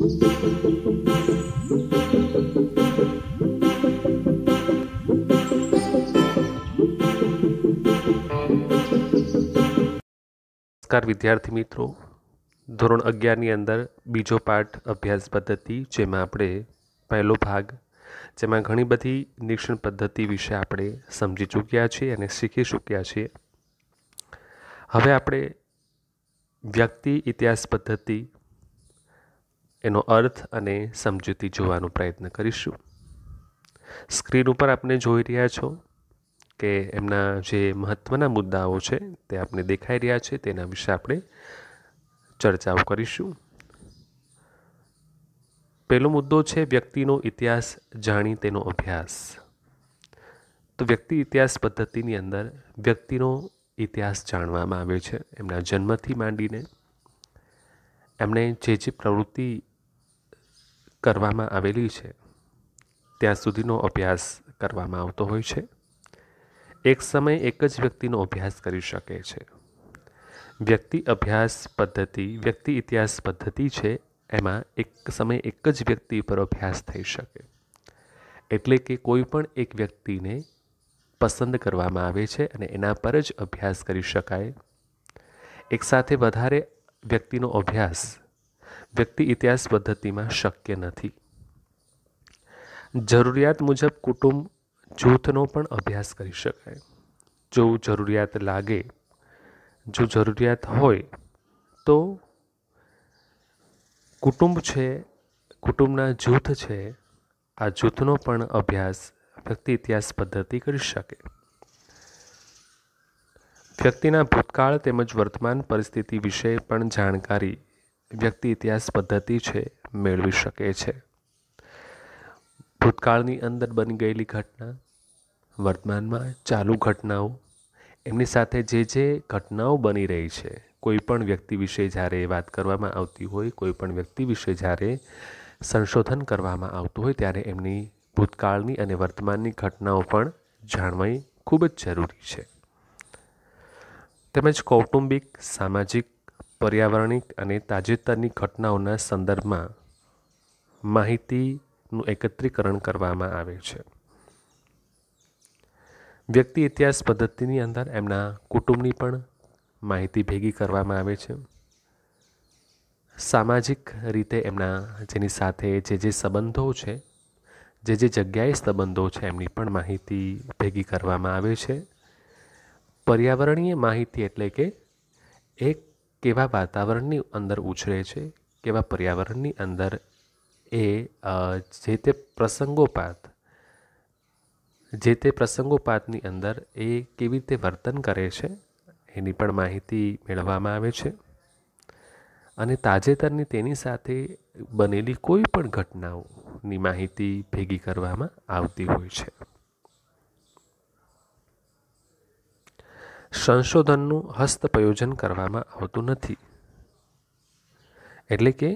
નમસ્કાર વિદ્યાર્થી મિત્રો ધોરણ અગિયારની અંદર બીજો પાઠ અભ્યાસ પદ્ધતિ જેમાં આપણે પહેલો ભાગ જેમાં ઘણી બધી નિરીક્ષણ પદ્ધતિ વિશે આપણે સમજી ચૂક્યા છીએ અને શીખી ચૂક્યા છીએ હવે આપણે વ્યક્તિ ઇતિહાસ પદ્ધતિ એનો અર્થ અને સમજૂતી જોવાનો પ્રયત્ન કરીશું સ્ક્રીન ઉપર આપણે જોઈ રહ્યા છો કે એમના જે મહત્ત્વના મુદ્દાઓ છે તે આપણે દેખાઈ રહ્યા છે તેના વિશે આપણે ચર્ચાઓ કરીશું પહેલો મુદ્દો છે વ્યક્તિનો ઇતિહાસ જાણી તેનો અભ્યાસ તો વ્યક્તિ ઇતિહાસ પદ્ધતિની અંદર વ્યક્તિનો ઇતિહાસ જાણવામાં આવે છે એમના જન્મથી માંડીને એમણે જે જે પ્રવૃત્તિ કરવામાં આવેલી છે ત્યાં સુધીનો અભ્યાસ કરવામાં આવતો હોય છે એક સમય એક જ વ્યક્તિનો અભ્યાસ કરી શકે છે વ્યક્તિ અભ્યાસ પદ્ધતિ વ્યક્તિ ઇતિહાસ પદ્ધતિ છે એમાં એક સમય એક જ વ્યક્તિ પર અભ્યાસ થઈ શકે એટલે કે કોઈ પણ એક વ્યક્તિને પસંદ કરવામાં આવે છે અને એના પર જ અભ્યાસ કરી શકાય એકસાથે વધારે વ્યક્તિનો અભ્યાસ વ્યક્તિ ઇતિહાસ પદ્ધતિમાં શક્ય નથી જરૂરિયાત મુજબ કુટુંબ જૂથનો પણ અભ્યાસ કરી શકાય જો જરૂરિયાત લાગે જો જરૂરિયાત હોય તો કુટુંબ છે કુટુંબના જૂથ છે આ જૂથનો પણ અભ્યાસ વ્યક્તિ ઇતિહાસ પદ્ધતિ કરી શકે વ્યક્તિના ભૂતકાળ તેમજ વર્તમાન પરિસ્થિતિ વિશે પણ જાણકારી વ્યક્તિ ઇતિહાસ પદ્ધતિ છે મેળવી શકે છે ભૂતકાળની અંદર બની ગયેલી ઘટના વર્તમાનમાં ચાલુ ઘટનાઓ એમની સાથે જે જે ઘટનાઓ બની રહી છે કોઈ પણ વ્યક્તિ વિશે જ્યારે વાત કરવામાં આવતી હોય કોઈ પણ વ્યક્તિ વિશે જ્યારે સંશોધન કરવામાં આવતું હોય ત્યારે એમની ભૂતકાળની અને વર્તમાનની ઘટનાઓ પણ જાણવી ખૂબ જ જરૂરી છે તેમજ કૌટુંબિક સામાજિક પર્યાવરણિક અને તાજેતરની ઘટનાઓના સંદર્ભમાં માહિતીનું એકત્રીકરણ કરવામાં આવે છે વ્યક્તિ ઇતિહાસ પદ્ધતિની અંદર એમના કુટુંબની પણ માહિતી ભેગી કરવામાં આવે છે સામાજિક રીતે એમના જેની સાથે જે જે સંબંધો છે જે જે જગ્યાએ સંબંધો છે એમની પણ માહિતી ભેગી કરવામાં આવે છે પર્યાવરણીય માહિતી એટલે કે એક કેવા વાતાવરણની અંદર ઉછરે છે કેવા પર્યાવરણની અંદર એ જે તે પ્રસંગોપાત જે તે પ્રસંગોપાતની અંદર એ કેવી રીતે વર્તન કરે છે એની પણ માહિતી મેળવવામાં આવે છે અને તાજેતરની તેની સાથે બનેલી કોઈ પણ ઘટનાઓની માહિતી ભેગી કરવામાં આવતી હોય છે સંશોધનનું હસ્તપ્રયોજન કરવામાં આવતું નથી એટલે કે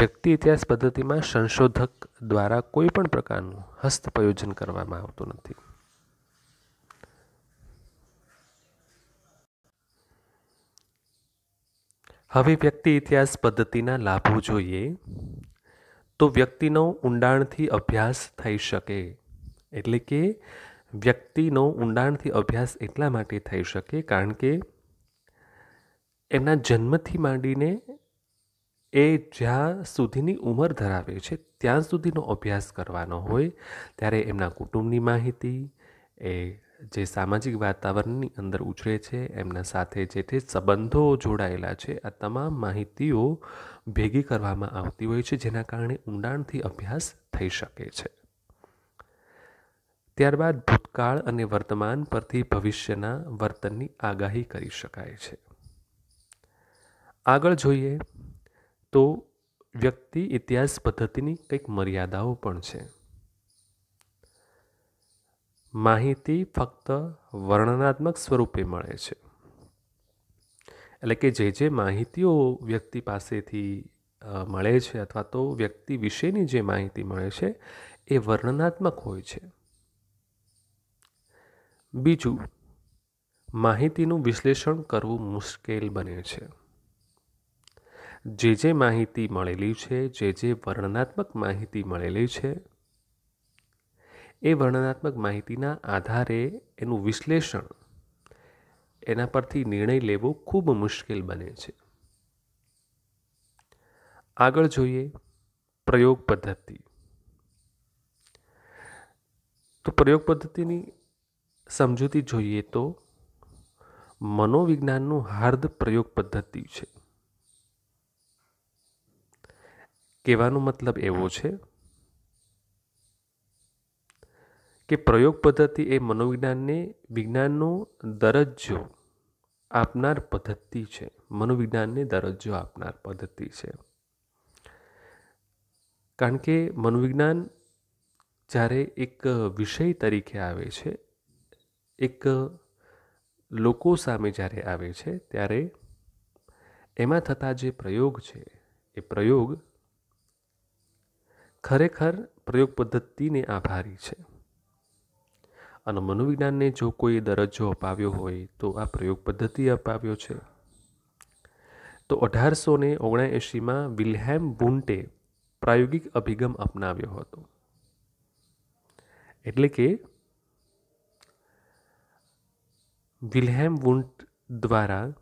વ્યક્તિ ઇતિહાસ પદ્ધતિમાં સંશોધક દ્વારા કોઈ પણ પ્રકારનું હસ્તપ્રયોજન કરવામાં આવતું નથી હવે વ્યક્તિ ઇતિહાસ પદ્ધતિના લાભો જોઈએ તો વ્યક્તિનો ઊંડાણથી અભ્યાસ થઈ શકે એટલે કે વ્યક્તિનો ઊંડાણથી અભ્યાસ એટલા માટે થઈ શકે કારણ કે એમના જન્મથી માંડીને એ જ્યાં સુધીની ઉંમર ધરાવે છે ત્યાં સુધીનો અભ્યાસ કરવાનો હોય ત્યારે એમના કુટુંબની માહિતી એ જે સામાજિક વાતાવરણની અંદર ઉછરે છે એમના સાથે જે તે સંબંધો જોડાયેલા છે આ તમામ માહિતીઓ ભેગી કરવામાં આવતી હોય છે જેના કારણે ઊંડાણથી અભ્યાસ થઈ શકે છે ત્યારબાદ ભૂતકાળ અને વર્તમાન પરથી ભવિષ્યના વર્તનની આગાહી કરી શકાય છે આગળ જોઈએ તો વ્યક્તિ ઇતિહાસ પદ્ધતિની કંઈક મર્યાદાઓ પણ છે માહિતી ફક્ત વર્ણનાત્મક સ્વરૂપે મળે છે એટલે કે જે જે માહિતીઓ વ્યક્તિ પાસેથી મળે છે અથવા તો વ્યક્તિ વિશેની જે માહિતી મળે છે એ વર્ણનાત્મક હોય છે બીજું માહિતીનું વિશ્લેષણ કરવું મુશ્કેલ બને છે જે જે માહિતી મળેલી છે જે જે વર્ણનાત્મક માહિતી મળેલી છે એ વર્ણનાત્મક માહિતીના આધારે એનું વિશ્લેષણ એના પરથી નિર્ણય લેવો ખૂબ મુશ્કેલ બને છે આગળ જોઈએ પ્રયોગ પદ્ધતિ તો પ્રયોગ પદ્ધતિની સમજૂતી જોઈએ તો મનોવિજ્ઞાનનું હાર્દ પ્રયોગ પદ્ધતિ છે કહેવાનો મતલબ એવો છે કે પ્રયોગ પદ્ધતિ એ મનોવિજ્ઞાનને વિજ્ઞાનનો દરજ્જો આપનાર પદ્ધતિ છે મનોવિજ્ઞાનને દરજ્જો આપનાર પદ્ધતિ છે કારણ કે મનોવિજ્ઞાન જ્યારે એક વિષય તરીકે આવે છે એક લોકો સામે જ્યારે આવે છે ત્યારે એમાં થતા જે પ્રયોગ છે એ પ્રયોગ ખરેખર પ્રયોગ પદ્ધતિને આભારી છે અને મનોવિજ્ઞાનને જો કોઈ દરજ્જો અપાવ્યો હોય તો આ પ્રયોગ પદ્ધતિ અપાવ્યો છે તો અઢારસો ને ઓગણએંશીમાં વિલ્હેમ બુન્ટે પ્રાયોગિક અભિગમ અપનાવ્યો હતો એટલે કે વિલ્હેમ વુન્ટ દ્વારા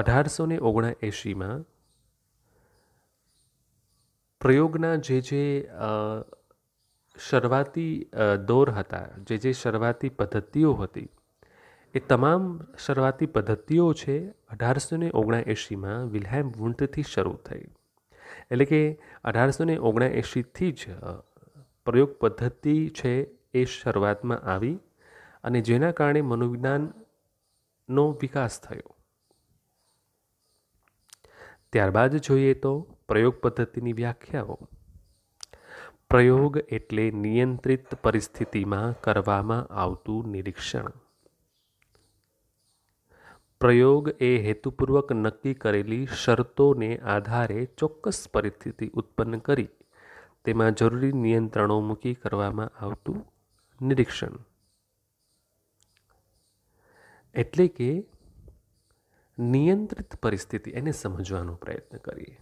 અઢારસો ને ઓગણએંશીમાં પ્રયોગના જે જે શરૂઆતી દોર હતા જે જે શરૂઆતી પદ્ધતિઓ હતી એ તમામ શરૂઆતી પદ્ધતિઓ છે અઢારસો ને ઓગણએંશીમાં વિલ્હેમ વુન્ટથી શરૂ થઈ એટલે કે અઢારસો ને ઓગણએંશીથી જ પ્રયોગ પદ્ધતિ છે એ શરૂઆતમાં આવી અને જેના કારણે મનોવિજ્ઞાનનો વિકાસ થયો ત્યારબાદ જોઈએ તો પ્રયોગ પદ્ધતિની વ્યાખ્યાઓ પ્રયોગ એટલે નિયંત્રિત પરિસ્થિતિમાં કરવામાં આવતું નિરીક્ષણ પ્રયોગ એ હેતુપૂર્વક નક્કી કરેલી શરતોને આધારે ચોક્કસ પરિસ્થિતિ ઉત્પન્ન કરી તેમાં જરૂરી નિયંત્રણો મૂકી કરવામાં આવતું નિરીક્ષણ એટલે કે નિયંત્રિત પરિસ્થિતિ એને સમજવાનો પ્રયત્ન કરીએ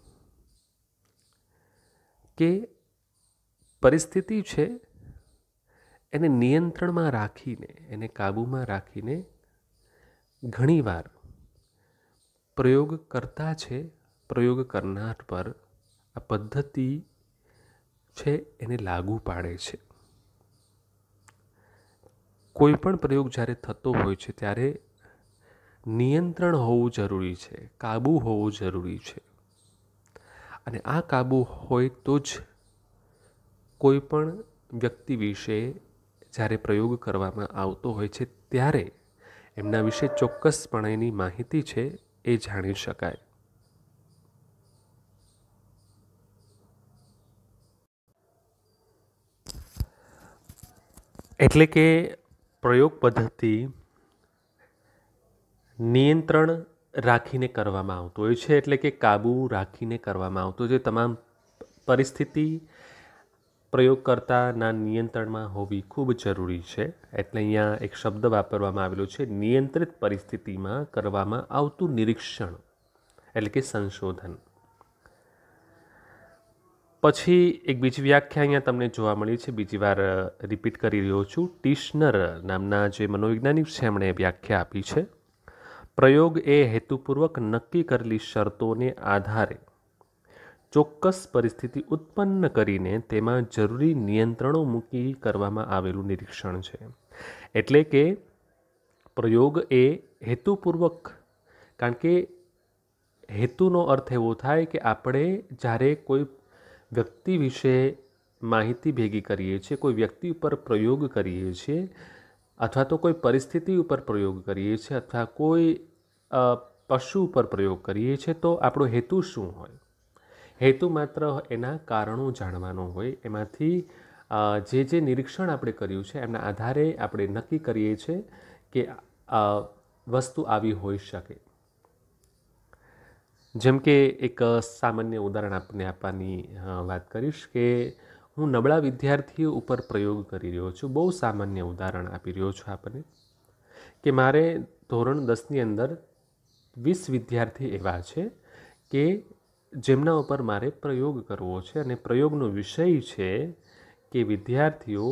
કે પરિસ્થિતિ છે એને નિયંત્રણમાં રાખીને એને કાબૂમાં રાખીને ઘણીવાર પ્રયોગ કરતા છે પ્રયોગ કરનાર પર આ પદ્ધતિ છે એને લાગુ પાડે છે કોઈપણ પ્રયોગ જ્યારે થતો હોય છે ત્યારે નિયંત્રણ હોવું જરૂરી છે કાબુ હોવું જરૂરી છે અને આ કાબૂ હોય તો જ કોઈપણ વ્યક્તિ વિશે જ્યારે પ્રયોગ કરવામાં આવતો હોય છે ત્યારે એમના વિશે ચોક્કસપણેની માહિતી છે એ જાણી શકાય એટલે કે પ્રયોગ પદ્ધતિ નિયંત્રણ રાખીને કરવામાં આવતું હોય છે એટલે કે કાબુ રાખીને કરવામાં આવતું જે તમામ પરિસ્થિતિ પ્રયોગકર્તાના નિયંત્રણમાં હોવી ખૂબ જરૂરી છે એટલે અહીંયા એક શબ્દ વાપરવામાં આવેલો છે નિયંત્રિત પરિસ્થિતિમાં કરવામાં આવતું નિરીક્ષણ એટલે કે સંશોધન પછી એક બીજી વ્યાખ્યા અહીંયા તમને જોવા મળી છે બીજી વાર રિપીટ કરી રહ્યો છું ટીશનર નામના જે મનોવૈજ્ઞાનિક છે એમણે વ્યાખ્યા આપી છે પ્રયોગ એ હેતુપૂર્વક નક્કી કરેલી શરતોને આધારે ચોક્કસ પરિસ્થિતિ ઉત્પન્ન કરીને તેમાં જરૂરી નિયંત્રણો મૂકી કરવામાં આવેલું નિરીક્ષણ છે એટલે કે પ્રયોગ એ હેતુપૂર્વક કારણ કે હેતુનો અર્થ એવો થાય કે આપણે જ્યારે કોઈ વ્યક્તિ વિશે માહિતી ભેગી કરીએ છીએ કોઈ વ્યક્તિ ઉપર પ્રયોગ કરીએ છીએ અથવા તો કોઈ પરિસ્થિતિ ઉપર પ્રયોગ કરીએ છીએ અથવા કોઈ પશુ ઉપર પ્રયોગ કરીએ છીએ તો આપણો હેતુ શું હોય હેતુ માત્ર એના કારણો જાણવાનો હોય એમાંથી જે જે નિરીક્ષણ આપણે કર્યું છે એમના આધારે આપણે નક્કી કરીએ છીએ કે વસ્તુ આવી હોઈ શકે જેમ કે એક સામાન્ય ઉદાહરણ આપને આપવાની વાત કરીશ કે હું નબળા વિદ્યાર્થીઓ ઉપર પ્રયોગ કરી રહ્યો છું બહુ સામાન્ય ઉદાહરણ આપી રહ્યો છું આપને કે મારે ધોરણ દસની અંદર વીસ વિદ્યાર્થી એવા છે કે જેમના ઉપર મારે પ્રયોગ કરવો છે અને પ્રયોગનો વિષય છે કે વિદ્યાર્થીઓ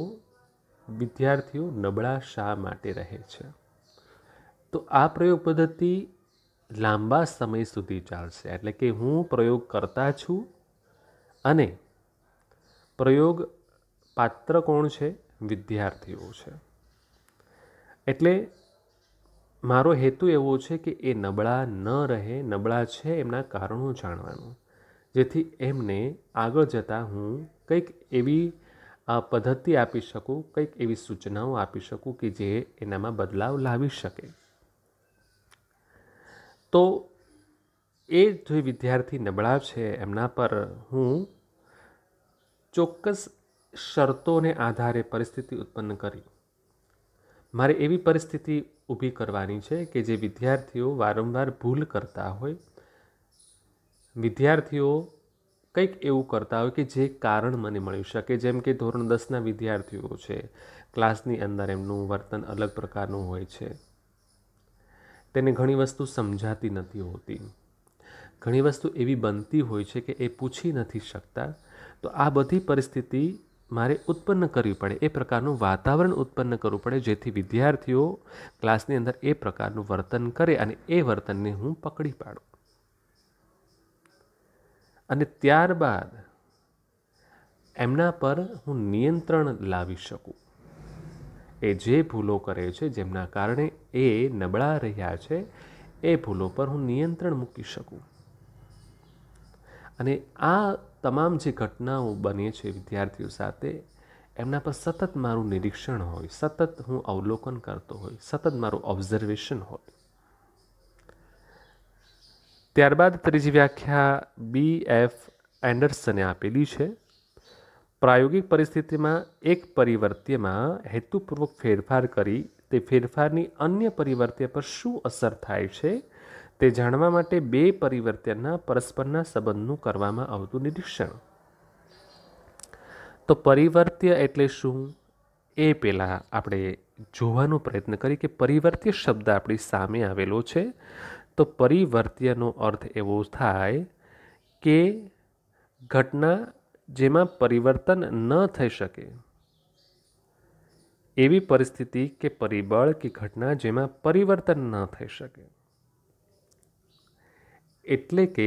વિદ્યાર્થીઓ નબળા શા માટે રહે છે તો આ પ્રયોગ પદ્ધતિ લાંબા સમય સુધી ચાલશે એટલે કે હું પ્રયોગ કરતા છું અને પ્રયોગ પાત્ર કોણ છે વિદ્યાર્થીઓ છે એટલે મારો હેતુ એવો છે કે એ નબળા ન રહે નબળા છે એમના કારણો જાણવાનું જેથી એમને આગળ જતાં હું કંઈક એવી પદ્ધતિ આપી શકું કંઈક એવી સૂચનાઓ આપી શકું કે જે એનામાં બદલાવ લાવી શકે તો એ જે વિદ્યાર્થી નબળા છે એમના પર હું ચોક્કસ શરતોને આધારે પરિસ્થિતિ ઉત્પન્ન કરી મારે એવી પરિસ્થિતિ ઊભી કરવાની છે કે જે વિદ્યાર્થીઓ વારંવાર ભૂલ કરતા હોય વિદ્યાર્થીઓ કંઈક એવું કરતા હોય કે જે કારણ મને મળી શકે જેમ કે ધોરણ દસના વિદ્યાર્થીઓ છે ક્લાસની અંદર એમનું વર્તન અલગ પ્રકારનું હોય છે તેને ઘણી વસ્તુ સમજાતી નથી હોતી ઘણી વસ્તુ એવી બનતી હોય છે કે એ પૂછી નથી શકતા તો આ બધી પરિસ્થિતિ મારે ઉત્પન્ન કરવી પડે એ પ્રકારનું વાતાવરણ ઉત્પન્ન કરવું પડે જેથી વિદ્યાર્થીઓ ક્લાસની અંદર એ પ્રકારનું વર્તન કરે અને એ વર્તનને હું પકડી પાડું અને ત્યારબાદ એમના પર હું નિયંત્રણ લાવી શકું એ જે ભૂલો કરે છે જેમના કારણે એ નબળા રહ્યા છે એ ભૂલો પર હું નિયંત્રણ મૂકી શકું અને આ તમામ જે ઘટનાઓ બને છે વિદ્યાર્થીઓ સાથે એમના પર સતત મારું નિરીક્ષણ હોય સતત હું અવલોકન કરતો હોય સતત મારું ઓબ્ઝર્વેશન હોય ત્યારબાદ ત્રીજી વ્યાખ્યા બી એફ એન્ડરસને આપેલી છે પ્રાયોગિક પરિસ્થિતિમાં એક પરિવર્ત્યમાં હેતુપૂર્વક ફેરફાર કરી તે ફેરફારની અન્ય પરિવર્ત્ય પર શું અસર થાય છે તે જાણવા માટે બે પરિવર્ત્યના પરસ્પરના સંબંધનું કરવામાં આવતું નિરીક્ષણ તો પરિવર્ત્ય એટલે શું એ પહેલાં આપણે જોવાનો પ્રયત્ન કરી કે પરિવર્ત્ય શબ્દ આપણી સામે આવેલો છે તો પરિવર્ત્યનો અર્થ એવો થાય કે ઘટના જેમાં પરિવર્તન ન થઈ શકે એવી પરિસ્થિતિ કે પરિબળ કે ઘટના જેમાં પરિવર્તન ન થઈ શકે એટલે કે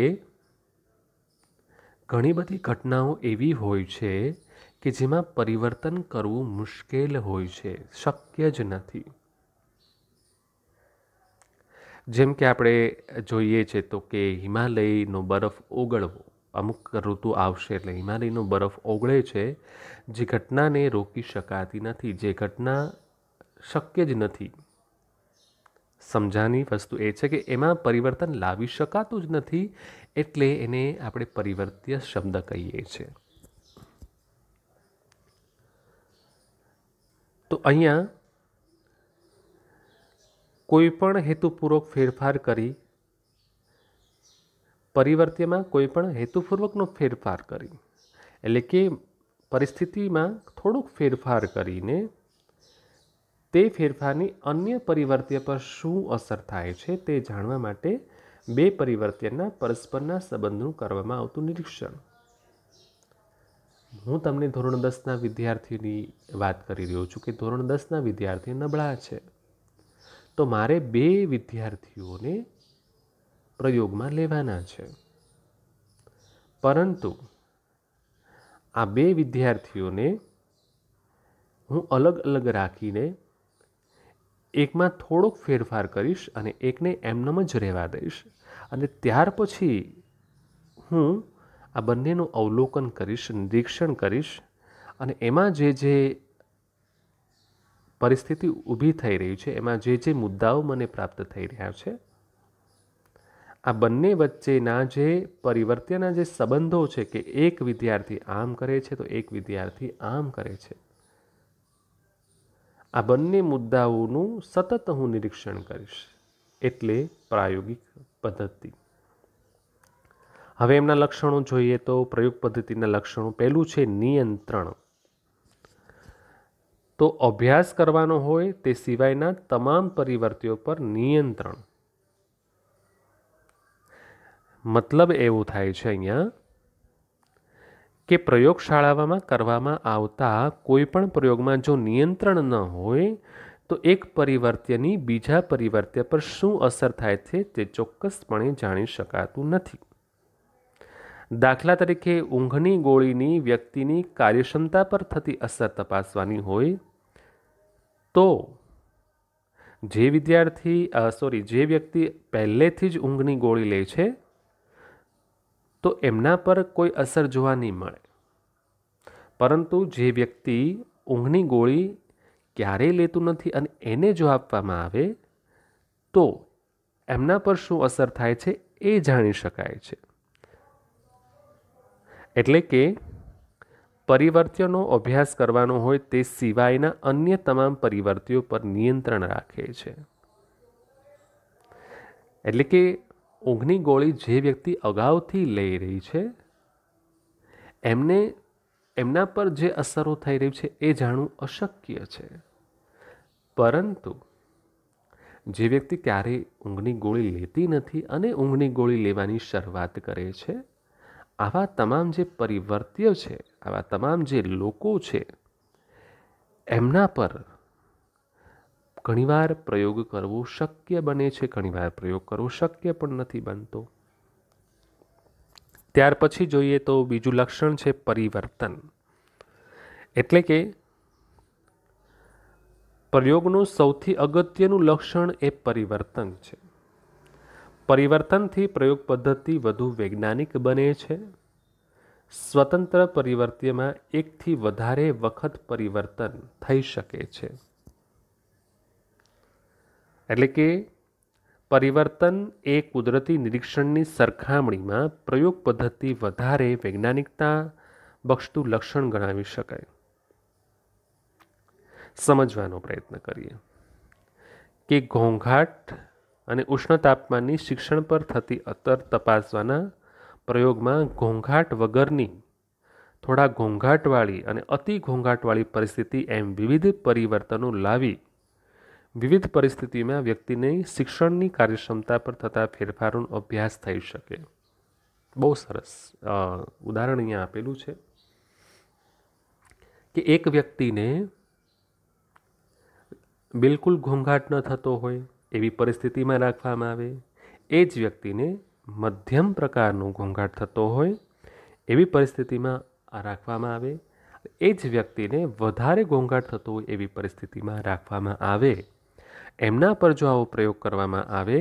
ઘણી બધી ઘટનાઓ એવી હોય છે કે જેમાં પરિવર્તન કરવું મુશ્કેલ હોય છે શક્ય જ નથી જેમ કે આપણે જોઈએ છે તો કે હિમાલયનો બરફ ઓગળવો અમુક ઋતુ આવશે એટલે હિમાલયનો બરફ ઓગળે છે જે ઘટનાને રોકી શકાતી નથી જે ઘટના શક્ય જ નથી સમજાની વસ્તુ એ છે કે એમાં પરિવર્તન લાવી શકાતું જ નથી એટલે એને આપણે પરિવર્ત્ય શબ્દ કહીએ છીએ તો અહીંયા કોઈ પણ હેતુપૂર્વક ફેરફાર કરી પરિવર્ત્યમાં કોઈપણ હેતુપૂર્વકનો ફેરફાર કરી એટલે કે પરિસ્થિતિમાં થોડોક ફેરફાર કરીને તે ફેરફારની અન્ય પરિવર્ત્ય પર શું અસર થાય છે તે જાણવા માટે બે પરિવર્ત્યના પરસ્પરના સંબંધનું કરવામાં આવતું નિરીક્ષણ હું તમને ધોરણ દસના વિદ્યાર્થીની વાત કરી રહ્યો છું કે ધોરણ દસના વિદ્યાર્થી નબળા છે તો મારે બે વિદ્યાર્થીઓને પ્રયોગમાં લેવાના છે પરંતુ આ બે વિદ્યાર્થીઓને હું અલગ અલગ રાખીને એકમાં થોડોક ફેરફાર કરીશ અને એકને એમનેમ જ રહેવા દઈશ અને ત્યાર પછી હું આ બંનેનું અવલોકન કરીશ નિરીક્ષણ કરીશ અને એમાં જે જે પરિસ્થિતિ ઊભી થઈ રહી છે એમાં જે જે મુદ્દાઓ મને પ્રાપ્ત થઈ રહ્યા છે આ બંને વચ્ચેના જે પરિવર્તનના જે સંબંધો છે કે એક વિદ્યાર્થી આમ કરે છે તો એક વિદ્યાર્થી આમ કરે છે આ બંને મુદ્દાઓનું સતત હું નિરીક્ષણ કરીશ એટલે પ્રાયોગિક પદ્ધતિ હવે એમના લક્ષણો જોઈએ તો પ્રયોગ પદ્ધતિના લક્ષણો પહેલું છે નિયંત્રણ તો અભ્યાસ કરવાનો હોય તે સિવાયના તમામ પરિવર્તિઓ પર નિયંત્રણ મતલબ એવું થાય છે અહીંયા કે પ્રયોગશાળામાં કરવામાં આવતા કોઈપણ પ્રયોગમાં જો નિયંત્રણ ન હોય તો એક પરિવર્ત્યની બીજા પરિવર્ત્ય પર શું અસર થાય છે તે ચોક્કસપણે જાણી શકાતું નથી દાખલા તરીકે ઊંઘની ગોળીની વ્યક્તિની કાર્યક્ષમતા પર થતી અસર તપાસવાની હોય તો જે વિદ્યાર્થી સોરી જે વ્યક્તિ પહેલેથી જ ઊંઘની ગોળી લે છે તો એમના પર કોઈ અસર જોવા નહીં મળે પરંતુ જે વ્યક્તિ ઊંઘની ગોળી ક્યારેય લેતું નથી અને એને જો આપવામાં આવે તો એમના પર શું અસર થાય છે એ જાણી શકાય છે એટલે કે પરિવર્ત્યનો અભ્યાસ કરવાનો હોય તે સિવાયના અન્ય તમામ પરિવર્તિઓ પર નિયંત્રણ રાખે છે એટલે કે ઊંઘની ગોળી જે વ્યક્તિ અગાઉથી લઈ રહી છે એમને એમના પર જે અસરો થઈ રહી છે એ જાણવું અશક્ય છે પરંતુ જે વ્યક્તિ ક્યારેય ઊંઘની ગોળી લેતી નથી અને ઊંઘની ગોળી લેવાની શરૂઆત કરે છે આવા તમામ જે પરિવર્ત્ય છે આવા તમામ જે લોકો છે એમના પર ઘણીવાર પ્રયોગ કરવો શક્ય બને છે ઘણીવાર પ્રયોગ કરવો શક્ય પણ નથી બનતો ત્યાર પછી જોઈએ તો બીજું લક્ષણ છે પરિવર્તન એટલે કે પ્રયોગનું સૌથી અગત્યનું લક્ષણ એ પરિવર્તન છે પરિવર્તનથી પ્રયોગ પદ્ધતિ વધુ વૈજ્ઞાનિક બને છે સ્વતંત્ર પરિવર્તનમાં એકથી વધારે વખત પરિવર્તન થઈ શકે છે એટલે કે પરિવર્તન એ કુદરતી નિરીક્ષણની સરખામણીમાં પ્રયોગ પદ્ધતિ વધારે વૈજ્ઞાનિકતા બક્ષતું લક્ષણ ગણાવી શકાય સમજવાનો પ્રયત્ન કરીએ કે ઘોંઘાટ અને ઉષ્ણ તાપમાનની શિક્ષણ પર થતી અતર તપાસવાના પ્રયોગમાં ઘોંઘાટ વગરની થોડા ઘોંઘાટવાળી અને અતિ ઘોંઘાટવાળી પરિસ્થિતિ એમ વિવિધ પરિવર્તનો લાવી વિવિધ પરિસ્થિતિમાં વ્યક્તિને શિક્ષણની કાર્યક્ષમતા પર થતા ફેરફારોનો અભ્યાસ થઈ શકે બહુ સરસ ઉદાહરણ અહીંયા આપેલું છે કે એક વ્યક્તિને બિલકુલ ઘોંઘાટ ન થતો હોય એવી પરિસ્થિતિમાં રાખવામાં આવે એ જ વ્યક્તિને મધ્યમ પ્રકારનો ઘોંઘાટ થતો હોય એવી પરિસ્થિતિમાં રાખવામાં આવે એ જ વ્યક્તિને વધારે ઘોંઘાટ થતો હોય એવી પરિસ્થિતિમાં રાખવામાં આવે એમના પર જો આવો પ્રયોગ કરવામાં આવે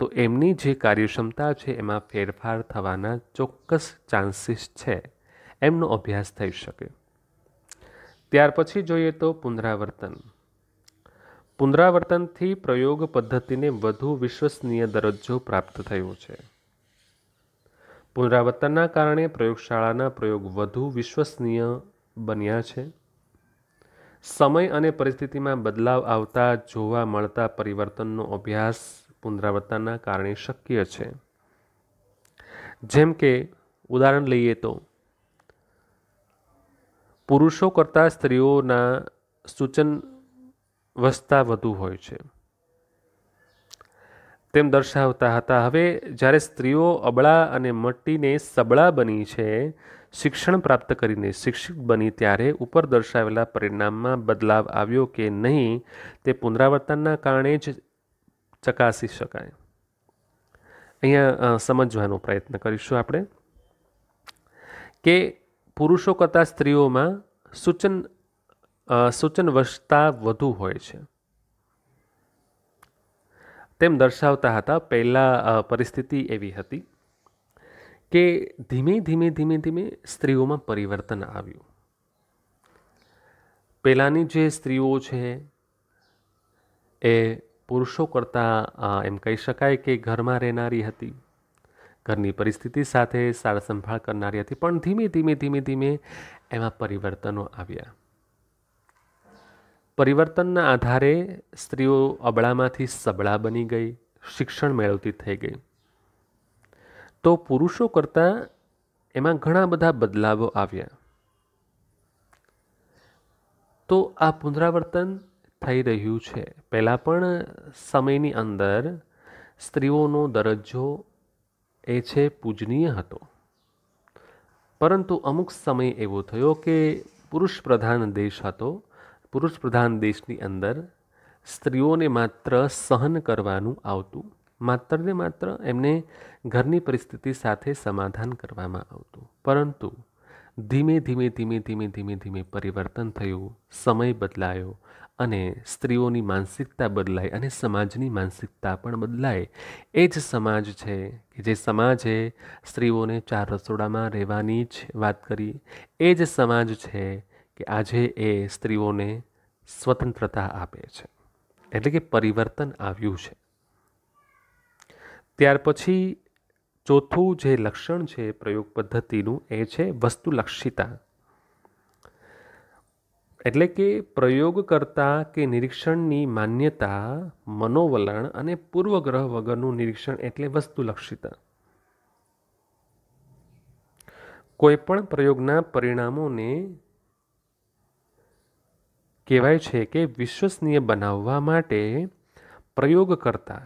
તો એમની જે કાર્યક્ષમતા છે એમાં ફેરફાર થવાના ચોક્કસ ચાન્સીસ છે એમનો અભ્યાસ થઈ શકે ત્યાર પછી જોઈએ તો પુનરાવર્તન પુનરાવર્તનથી પ્રયોગ પદ્ધતિને વધુ વિશ્વસનીય દરજ્જો પ્રાપ્ત થયો છે પુનરાવર્તનના કારણે પ્રયોગશાળાના પ્રયોગ વધુ વિશ્વસનીય બન્યા છે સમય અને પરિસ્થિતિમાં બદલાવ આવતા જોવા મળતા પરિવર્તનનો અભ્યાસ પુનરાવર્તનના કારણે શક્ય છે જેમ કે ઉદાહરણ લઈએ તો પુરુષો કરતાં સ્ત્રીઓના સૂચન વસ્તા વધુ હોય છે તેમ દર્શાવતા હતા હવે જ્યારે સ્ત્રીઓ અબળા અને મટ્ટીને સબળા બની છે શિક્ષણ પ્રાપ્ત કરીને શિક્ષિત બની ત્યારે ઉપર દર્શાવેલા પરિણામમાં બદલાવ આવ્યો કે નહીં તે પુનરાવર્તનના કારણે જ ચકાસી શકાય અહીંયા સમજવાનો પ્રયત્ન કરીશું આપણે કે પુરુષો કરતાં સ્ત્રીઓમાં સૂચન સૂચનવશતા વધુ હોય છે તેમ દર્શાવતા હતા પહેલાં પરિસ્થિતિ એવી હતી કે ધીમે ધીમે ધીમે ધીમે સ્ત્રીઓમાં પરિવર્તન આવ્યું પહેલાંની જે સ્ત્રીઓ છે એ પુરુષો કરતાં એમ કહી શકાય કે ઘરમાં રહેનારી હતી ઘરની પરિસ્થિતિ સાથે સંભાળ કરનારી હતી પણ ધીમે ધીમે ધીમે ધીમે એમાં પરિવર્તનો આવ્યા પરિવર્તનના આધારે સ્ત્રીઓ અબળામાંથી સબળા બની ગઈ શિક્ષણ મેળવતી થઈ ગઈ તો પુરુષો કરતાં એમાં ઘણા બધા બદલાવો આવ્યા તો આ પુનરાવર્તન થઈ રહ્યું છે પહેલાં પણ સમયની અંદર સ્ત્રીઓનો દરજ્જો એ છે પૂજનીય હતો પરંતુ અમુક સમય એવો થયો કે પુરુષ પ્રધાન દેશ હતો પુરુષ પ્રધાન દેશની અંદર સ્ત્રીઓને માત્ર સહન કરવાનું આવતું માત્રને માત્ર એમને ઘરની પરિસ્થિતિ સાથે સમાધાન કરવામાં આવતું પરંતુ ધીમે ધીમે ધીમે ધીમે ધીમે ધીમે પરિવર્તન થયું સમય બદલાયો અને સ્ત્રીઓની માનસિકતા બદલાય અને સમાજની માનસિકતા પણ બદલાય એ જ સમાજ છે કે જે સમાજે સ્ત્રીઓને ચાર રસોડામાં રહેવાની જ વાત કરી એ જ સમાજ છે કે આજે એ સ્ત્રીઓને સ્વતંત્રતા આપે છે એટલે કે પરિવર્તન આવ્યું છે ત્યાર પછી ચોથું જે લક્ષણ છે પ્રયોગ પદ્ધતિનું એ છે વસ્તુલક્ષિતા એટલે કે પ્રયોગકર્તા કે નિરીક્ષણની માન્યતા મનોવલણ અને પૂર્વગ્રહ વગરનું નિરીક્ષણ એટલે વસ્તુલક્ષિતા કોઈપણ પ્રયોગના પરિણામોને કહેવાય છે કે વિશ્વસનીય બનાવવા માટે પ્રયોગ કરતા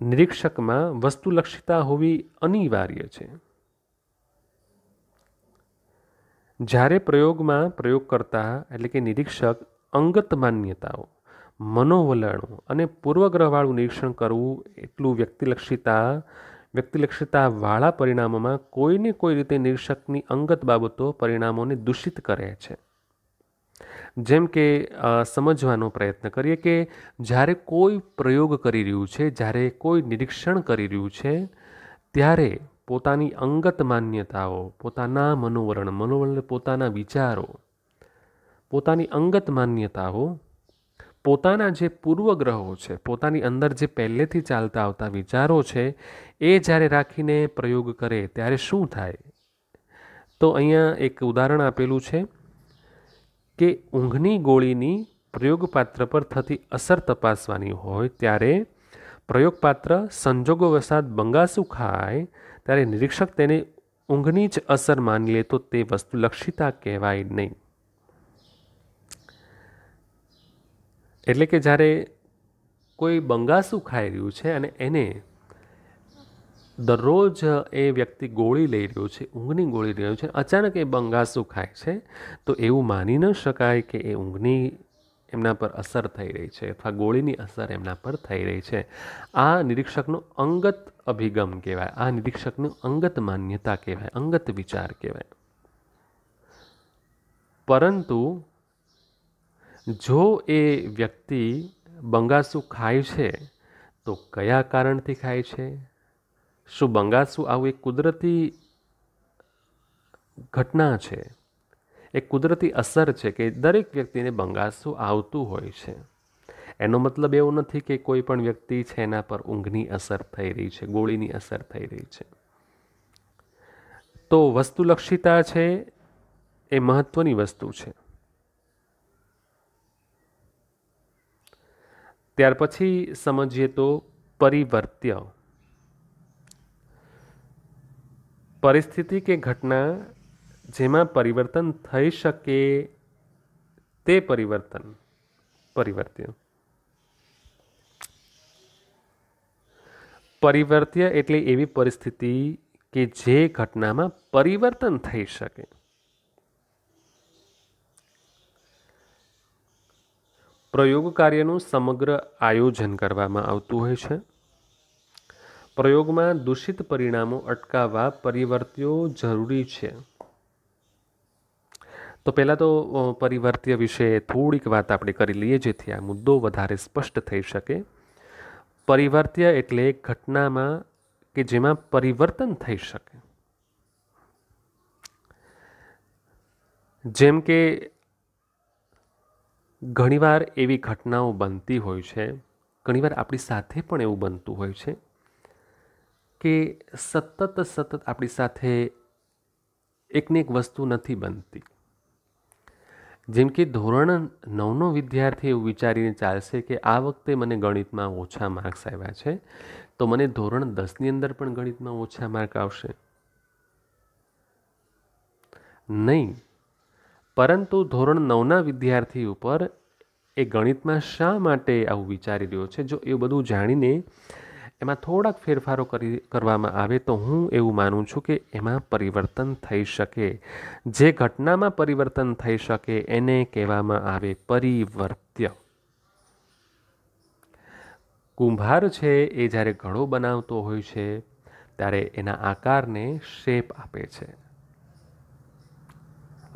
નિરીક્ષકમાં વસ્તુલક્ષિતા હોવી અનિવાર્ય છે જ્યારે પ્રયોગમાં પ્રયોગ કરતા એટલે કે નિરીક્ષક અંગત માન્યતાઓ મનોવલણો અને પૂર્વગ્રહવાળું નિરીક્ષણ કરવું એટલું વ્યક્તિલક્ષિતા વ્યક્તિલક્ષિતાવાળા પરિણામોમાં કોઈને કોઈ રીતે નિરીક્ષકની અંગત બાબતો પરિણામોને દૂષિત કરે છે જેમ કે સમજવાનો પ્રયત્ન કરીએ કે જ્યારે કોઈ પ્રયોગ કરી રહ્યું છે જ્યારે કોઈ નિરીક્ષણ કરી રહ્યું છે ત્યારે પોતાની અંગત માન્યતાઓ પોતાના મનોવરણ મનોવરણ પોતાના વિચારો પોતાની અંગત માન્યતાઓ પોતાના જે પૂર્વગ્રહો છે પોતાની અંદર જે પહેલેથી ચાલતા આવતા વિચારો છે એ જ્યારે રાખીને પ્રયોગ કરે ત્યારે શું થાય તો અહીંયા એક ઉદાહરણ આપેલું છે કે ઊંઘની ગોળીની પ્રયોગપાત્ર પર થતી અસર તપાસવાની હોય ત્યારે પ્રયોગપાત્ર સંજોગોવશાત બંગાસું ખાય ત્યારે નિરીક્ષક તેને ઊંઘની જ અસર માની લે તો તે વસ્તુ લક્ષિતા કહેવાય નહીં એટલે કે જ્યારે કોઈ બંગાસું ખાઈ રહ્યું છે અને એને દરરોજ એ વ્યક્તિ ગોળી લઈ રહ્યો છે ઊંઘની ગોળી લઈ રહ્યો છે અચાનક એ બંગાસું ખાય છે તો એવું માની ન શકાય કે એ ઊંઘની એમના પર અસર થઈ રહી છે અથવા ગોળીની અસર એમના પર થઈ રહી છે આ નિરીક્ષકનો અંગત અભિગમ કહેવાય આ નિરીક્ષકનું અંગત માન્યતા કહેવાય અંગત વિચાર કહેવાય પરંતુ જો એ વ્યક્તિ બંગાસું ખાય છે તો કયા કારણથી ખાય છે શું બંગાસુ આવું એક કુદરતી ઘટના છે એક કુદરતી અસર છે કે દરેક વ્યક્તિને બંગાસુ આવતું હોય છે એનો મતલબ એવો નથી કે કોઈ પણ વ્યક્તિ છે એના પર ઊંઘની અસર થઈ રહી છે ગોળીની અસર થઈ રહી છે તો વસ્તુલક્ષિતા છે એ મહત્વની વસ્તુ છે ત્યાર પછી સમજીએ તો પરિવર્ત્ય પરિસ્થિતિ કે ઘટના જેમાં પરિવર્તન થઈ શકે તે પરિવર્તન પરિવર્ત્ય પરિવર્ત્ય એટલે એવી પરિસ્થિતિ કે જે ઘટનામાં પરિવર્તન થઈ શકે પ્રયોગ કાર્યનું સમગ્ર આયોજન કરવામાં આવતું હોય છે પ્રયોગમાં દૂષિત પરિણામો અટકાવવા પરિવર્ત્યો જરૂરી છે તો પહેલાં તો પરિવર્ત્ય વિશે થોડીક વાત આપણે કરી લઈએ જેથી આ મુદ્દો વધારે સ્પષ્ટ થઈ શકે પરિવર્ત્ય એટલે ઘટનામાં કે જેમાં પરિવર્તન થઈ શકે જેમ કે ઘણીવાર એવી ઘટનાઓ બનતી હોય છે ઘણીવાર આપણી સાથે પણ એવું બનતું હોય છે કે સતત સતત આપણી સાથે એકને એક વસ્તુ નથી બનતી જેમ કે ધોરણ નવનો વિદ્યાર્થી એવું વિચારીને ચાલશે કે આ વખતે મને ગણિતમાં ઓછા માર્ક્સ આવ્યા છે તો મને ધોરણ દસની અંદર પણ ગણિતમાં ઓછા માર્ક આવશે નહીં પરંતુ ધોરણ નવના વિદ્યાર્થી ઉપર એ ગણિતમાં શા માટે આવું વિચારી રહ્યો છે જો એ બધું જાણીને એમાં થોડાક ફેરફારો કરી કરવામાં આવે તો હું એવું માનું છું કે એમાં પરિવર્તન થઈ શકે જે ઘટનામાં પરિવર્તન થઈ શકે એને કહેવામાં આવે પરિવર્ત્ય કુંભાર છે એ જ્યારે ઘડો બનાવતો હોય છે ત્યારે એના આકારને શેપ આપે છે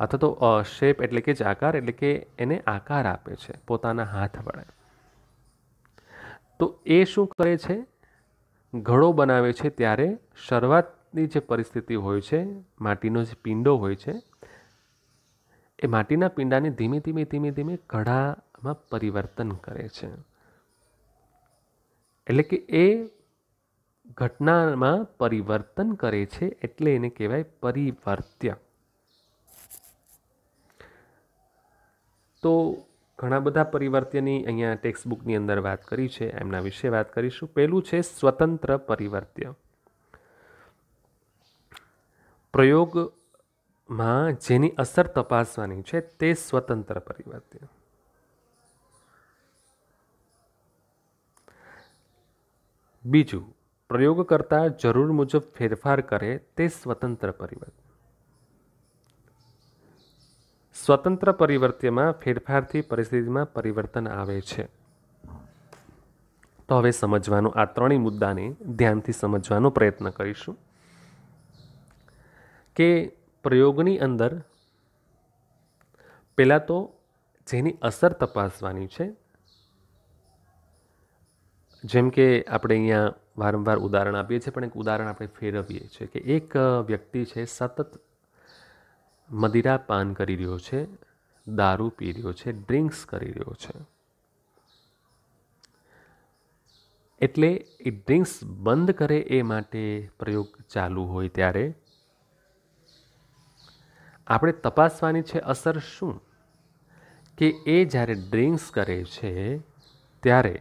અથવા તો શેપ એટલે કે જ આકાર એટલે કે એને આકાર આપે છે પોતાના હાથ વડે તો એ શું કરે છે ઘડો બનાવે છે ત્યારે શરૂઆતની જે પરિસ્થિતિ હોય છે માટીનો જે પિંડો હોય છે એ માટીના પિંડાને ધીમે ધીમે ધીમે ધીમે ઘડામાં પરિવર્તન કરે છે એટલે કે એ ઘટનામાં પરિવર્તન કરે છે એટલે એને કહેવાય પરિવર્ત્ય તો ઘણા બધા પરિવર્ત્યની અહીંયા ટેક્સ્ટ બુકની અંદર વાત કરી છે એમના વિશે વાત કરીશું પહેલું છે સ્વતંત્ર પરિવર્ત્ય પ્રયોગમાં જેની અસર તપાસવાની છે તે સ્વતંત્ર પરિવર્ત્ય બીજું પ્રયોગ કરતાં જરૂર મુજબ ફેરફાર કરે તે સ્વતંત્ર પરિવર્તન સ્વતંત્ર પરિવર્ત્યમાં ફેરફારથી પરિસ્થિતિમાં પરિવર્તન આવે છે તો હવે સમજવાનું આ ત્રણેય મુદ્દાને ધ્યાનથી સમજવાનો પ્રયત્ન કરીશું કે પ્રયોગની અંદર પહેલાં તો જેની અસર તપાસવાની છે જેમ કે આપણે અહીંયા વારંવાર ઉદાહરણ આપીએ છીએ પણ એક ઉદાહરણ આપણે ફેરવીએ છીએ કે એક વ્યક્તિ છે સતત મદિરા પાન કરી રહ્યો છે દારૂ પી રહ્યો છે ડ્રિંક્સ કરી રહ્યો છે એટલે એ ડ્રિંક્સ બંધ કરે એ માટે પ્રયોગ ચાલુ હોય ત્યારે આપણે તપાસવાની છે અસર શું કે એ જ્યારે ડ્રિંક્સ કરે છે ત્યારે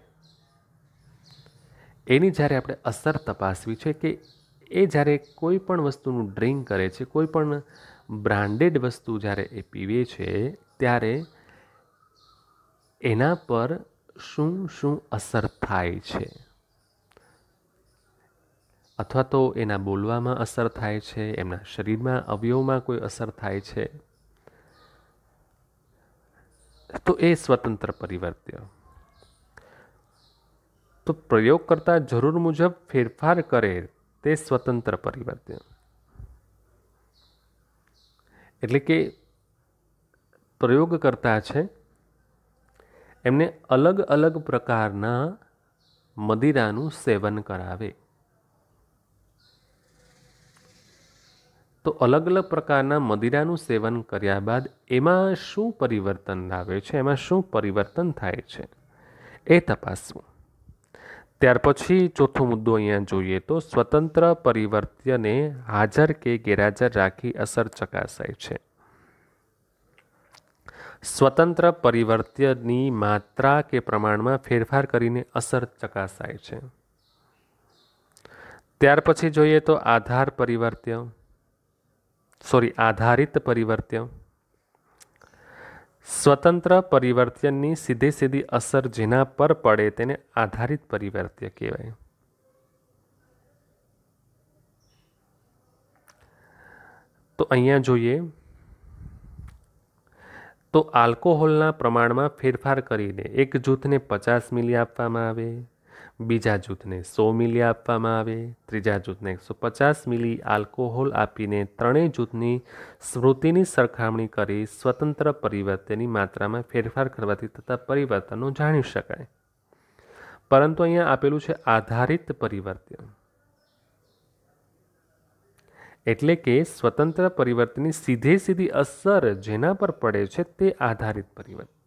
એની જ્યારે આપણે અસર તપાસવી છે કે એ જ્યારે કોઈ પણ વસ્તુનું ડ્રિંક કરે છે કોઈ પણ બ્રાન્ડેડ વસ્તુ જ્યારે એ પીવે છે ત્યારે એના પર શું શું અસર થાય છે અથવા તો એના બોલવામાં અસર થાય છે એમના શરીરમાં અવયવમાં કોઈ અસર થાય છે તો એ સ્વતંત્ર પરિવર્ત્ય તો પ્રયોગ કરતાં જરૂર મુજબ ફેરફાર કરે તે સ્વતંત્ર પરિવર્તન એટલે કે પ્રયોગકર્તા છે એમને અલગ અલગ પ્રકારના મદિરાનું સેવન કરાવે તો અલગ અલગ પ્રકારના મદિરાનું સેવન કર્યા બાદ એમાં શું પરિવર્તન લાવે છે એમાં શું પરિવર્તન થાય છે એ તપાસવું ત્યાર પછી ચોથો મુદ્દો અહીંયા જોઈએ તો સ્વતંત્ર પરિવર્ત્યને હાજર કે ગેરહાજર રાખી અસર ચકાસાય છે સ્વતંત્ર પરિવર્ત્યની માત્રા કે પ્રમાણમાં ફેરફાર કરીને અસર ચકાસાય છે ત્યાર પછી જોઈએ તો આધાર પરિવર્ત્ય સોરી આધારિત પરિવર્ત્ય સ્વતંત્ર પરિવર્તનની સીધે સીધી અસર જેના પર પડે તેને આધારિત પરિવર્ત્ય કહેવાય તો અહીંયા જોઈએ તો આલ્કોહોલના પ્રમાણમાં ફેરફાર કરીને એક જૂથને પચાસ મિલી આપવામાં આવે બીજા જૂથને સો મિલી આપવામાં આવે ત્રીજા જૂથને એકસો પચાસ મિલી આલ્કોહોલ આપીને ત્રણેય જૂથની સ્મૃતિની સરખામણી કરી સ્વતંત્ર પરિવર્તનની માત્રામાં ફેરફાર કરવાથી થતા પરિવર્તનો જાણી શકાય પરંતુ અહીંયા આપેલું છે આધારિત પરિવર્તન એટલે કે સ્વતંત્ર પરિવર્તનની સીધે સીધી અસર જેના પર પડે છે તે આધારિત પરિવર્તન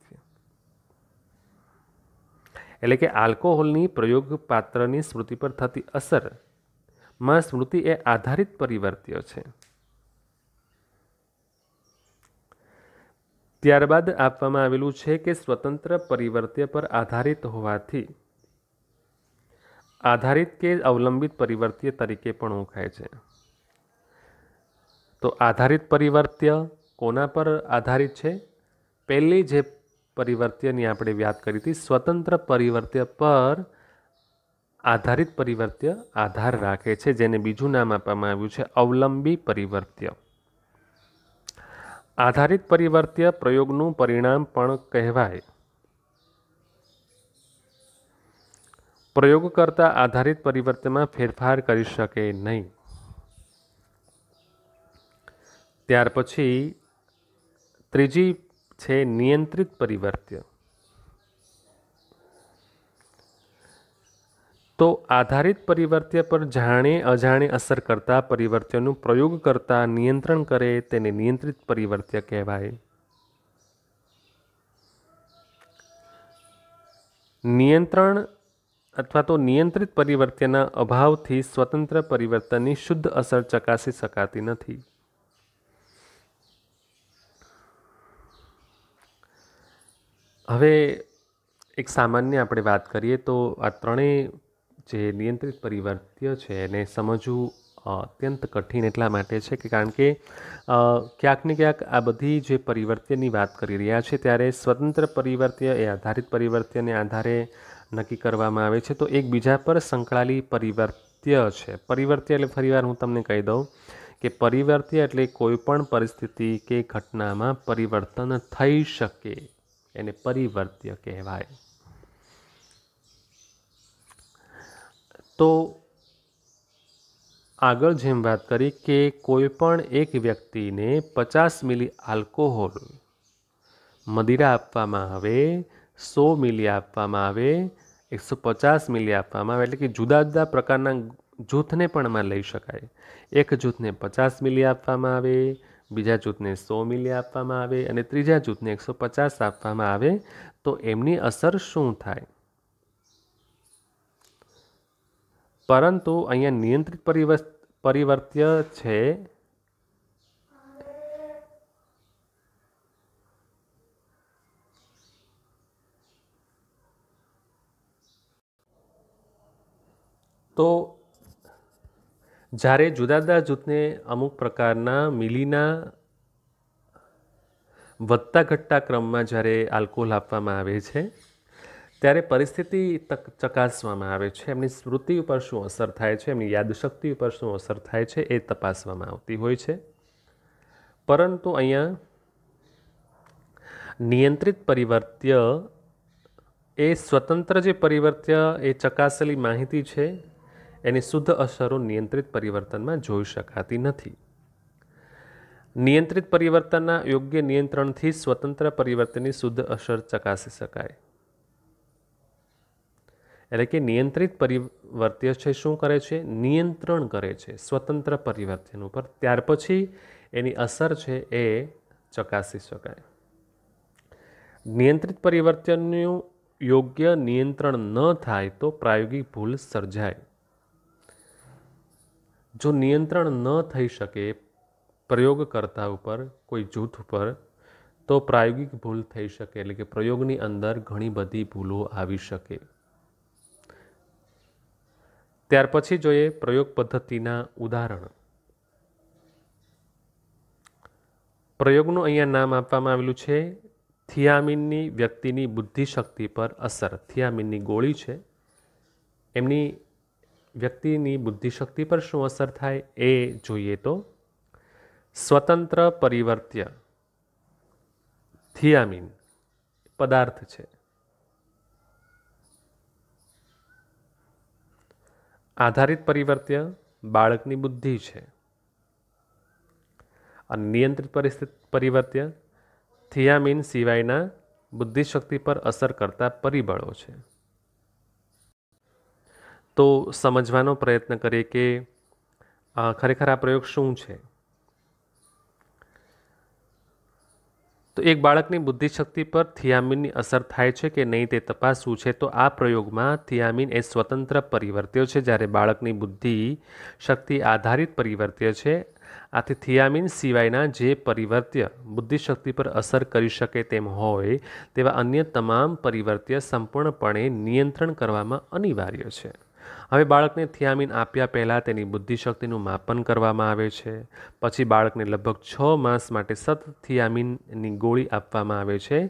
એટલે કે આલ્કોહોલની પ્રયોગપાત્રની સ્મૃતિ પર થતી અસર માં સ્મૃતિ એ આધારિત પરિવર્ત્ય છે ત્યારબાદ આપવામાં આવેલું છે કે સ્વતંત્ર પરિવર્ત્ય પર આધારિત હોવાથી આધારિત કે અવલંબિત પરિવર્ત્ય તરીકે પણ ઓળખાય છે તો આધારિત પરિવર્ત્ય કોના પર આધારિત છે પહેલી જે પરિવર્ત્યની આપણે વાત કરી હતી સ્વતંત્ર પરિવર્ત્ય પર આધારિત પરિવર્ત્ય આધાર રાખે છે જેને બીજું નામ આપવામાં આવ્યું છે અવલંબી પરિવર્ત્ય આધારિત પરિવર્ત્ય પ્રયોગનું પરિણામ પણ કહેવાય પ્રયોગ કરતા આધારિત પરિવર્તનમાં ફેરફાર કરી શકે નહીં ત્યાર પછી ત્રીજી છે નિયંત્રિત પરિવર્ત્ય તો આધારિત પરિવર્ત્ય પર જાણે અજાણે અસર કરતા પરિવર્ત્યનું પ્રયોગ કરતા નિયંત્રણ કરે તેને નિયંત્રિત પરિવર્ત્ય કહેવાય નિયંત્રણ અથવા તો નિયંત્રિત પરિવર્ત્યના અભાવથી સ્વતંત્ર પરિવર્તનની શુદ્ધ અસર ચકાસી શકાતી નથી હવે એક સામાન્ય આપણે વાત કરીએ તો આ ત્રણેય જે નિયંત્રિત પરિવર્ત્ય છે એને સમજવું અત્યંત કઠિન એટલા માટે છે કે કારણ કે ક્યાંક ને ક્યાંક આ બધી જે પરિવર્ત્યની વાત કરી રહ્યા છે ત્યારે સ્વતંત્ર પરિવર્ત્ય એ આધારિત પરિવર્ત્યને આધારે નક્કી કરવામાં આવે છે તો એકબીજા પર સંકળાયેલી પરિવર્ત્ય છે પરિવર્ત્ય એટલે ફરીવાર હું તમને કહી દઉં કે પરિવર્ત્ય એટલે કોઈપણ પરિસ્થિતિ કે ઘટનામાં પરિવર્તન થઈ શકે એને પરિવર્ત્ય કહેવાય તો આગળ જેમ વાત કરી કે કોઈ પણ એક વ્યક્તિને પચાસ મિલી આલ્કોહોલ મદિરા આપવામાં આવે સો મિલી આપવામાં આવે એકસો પચાસ મિલી આપવામાં આવે એટલે કે જુદા જુદા પ્રકારના જૂથને પણ એમાં લઈ શકાય એક જૂથને પચાસ મિલી આપવામાં આવે બીજા જૂથને સો મિલી આપવામાં આવે અને ત્રીજા જૂથને એકસો પચાસ આપવામાં આવે તો એમની અસર શું થાય પરંતુ અહીંયા નિયંત્રિત પરિવર્ત પરિવર્ત્ય છે તો જ્યારે જુદા જુદા જૂથને અમુક પ્રકારના મિલીના વધતા ઘટતા ક્રમમાં જ્યારે આલ્કોહોલ આપવામાં આવે છે ત્યારે પરિસ્થિતિ તક ચકાસવામાં આવે છે એમની સ્મૃતિ ઉપર શું અસર થાય છે એમની યાદશક્તિ ઉપર શું અસર થાય છે એ તપાસવામાં આવતી હોય છે પરંતુ અહીંયા નિયંત્રિત પરિવર્ત્ય એ સ્વતંત્ર જે પરિવર્ત્ય એ ચકાસેલી માહિતી છે એની શુદ્ધ અસરો નિયંત્રિત પરિવર્તનમાં જોઈ શકાતી નથી નિયંત્રિત પરિવર્તનના યોગ્ય નિયંત્રણથી સ્વતંત્ર પરિવર્તનની શુદ્ધ અસર ચકાસી શકાય એટલે કે નિયંત્રિત પરિવર્ત્ય છે શું કરે છે નિયંત્રણ કરે છે સ્વતંત્ર પરિવર્તન ઉપર ત્યાર પછી એની અસર છે એ ચકાસી શકાય નિયંત્રિત પરિવર્તનનું યોગ્ય નિયંત્રણ ન થાય તો પ્રાયોગિક ભૂલ સર્જાય જો નિયંત્રણ ન થઈ શકે પ્રયોગકર્તા ઉપર કોઈ જૂથ ઉપર તો પ્રાયોગિક ભૂલ થઈ શકે એટલે કે પ્રયોગની અંદર ઘણી બધી ભૂલો આવી શકે ત્યાર પછી જોઈએ પ્રયોગ પદ્ધતિના ઉદાહરણ પ્રયોગનું અહીંયા નામ આપવામાં આવેલું છે થિયામિનની વ્યક્તિની બુદ્ધિશક્તિ પર અસર થિયામિનની ગોળી છે એમની વ્યક્તિની બુદ્ધિશક્તિ પર શું અસર થાય એ જોઈએ તો સ્વતંત્ર પરિવર્ત્ય થિયામીન પદાર્થ છે આધારિત પરિવર્ત્ય બાળકની બુદ્ધિ છે અને નિયંત્રિત પરિસ્થિતિ પરિવર્ત્ય થિયામિન સિવાયના બુદ્ધિશક્તિ પર અસર કરતા પરિબળો છે તો સમજવાનો પ્રયત્ન કરીએ કે ખરેખર આ પ્રયોગ શું છે તો એક બાળકની બુદ્ધિશક્તિ પર થિયામીનની અસર થાય છે કે નહીં તે તપાસવું છે તો આ પ્રયોગમાં થિયામિન એ સ્વતંત્ર પરિવર્ત્ય છે જ્યારે બાળકની બુદ્ધિ શક્તિ આધારિત પરિવર્ત્ય છે આથી થિયામિન સિવાયના જે પરિવર્ત્ય બુદ્ધિશક્તિ પર અસર કરી શકે તેમ હોય તેવા અન્ય તમામ પરિવર્ત્ય સંપૂર્ણપણે નિયંત્રણ કરવામાં અનિવાર્ય છે હવે બાળકને થિયામીન આપ્યા પહેલાં તેની બુદ્ધિશક્તિનું માપન કરવામાં આવે છે પછી બાળકને લગભગ છ માસ માટે સતત થિયામીનની ગોળી આપવામાં આવે છે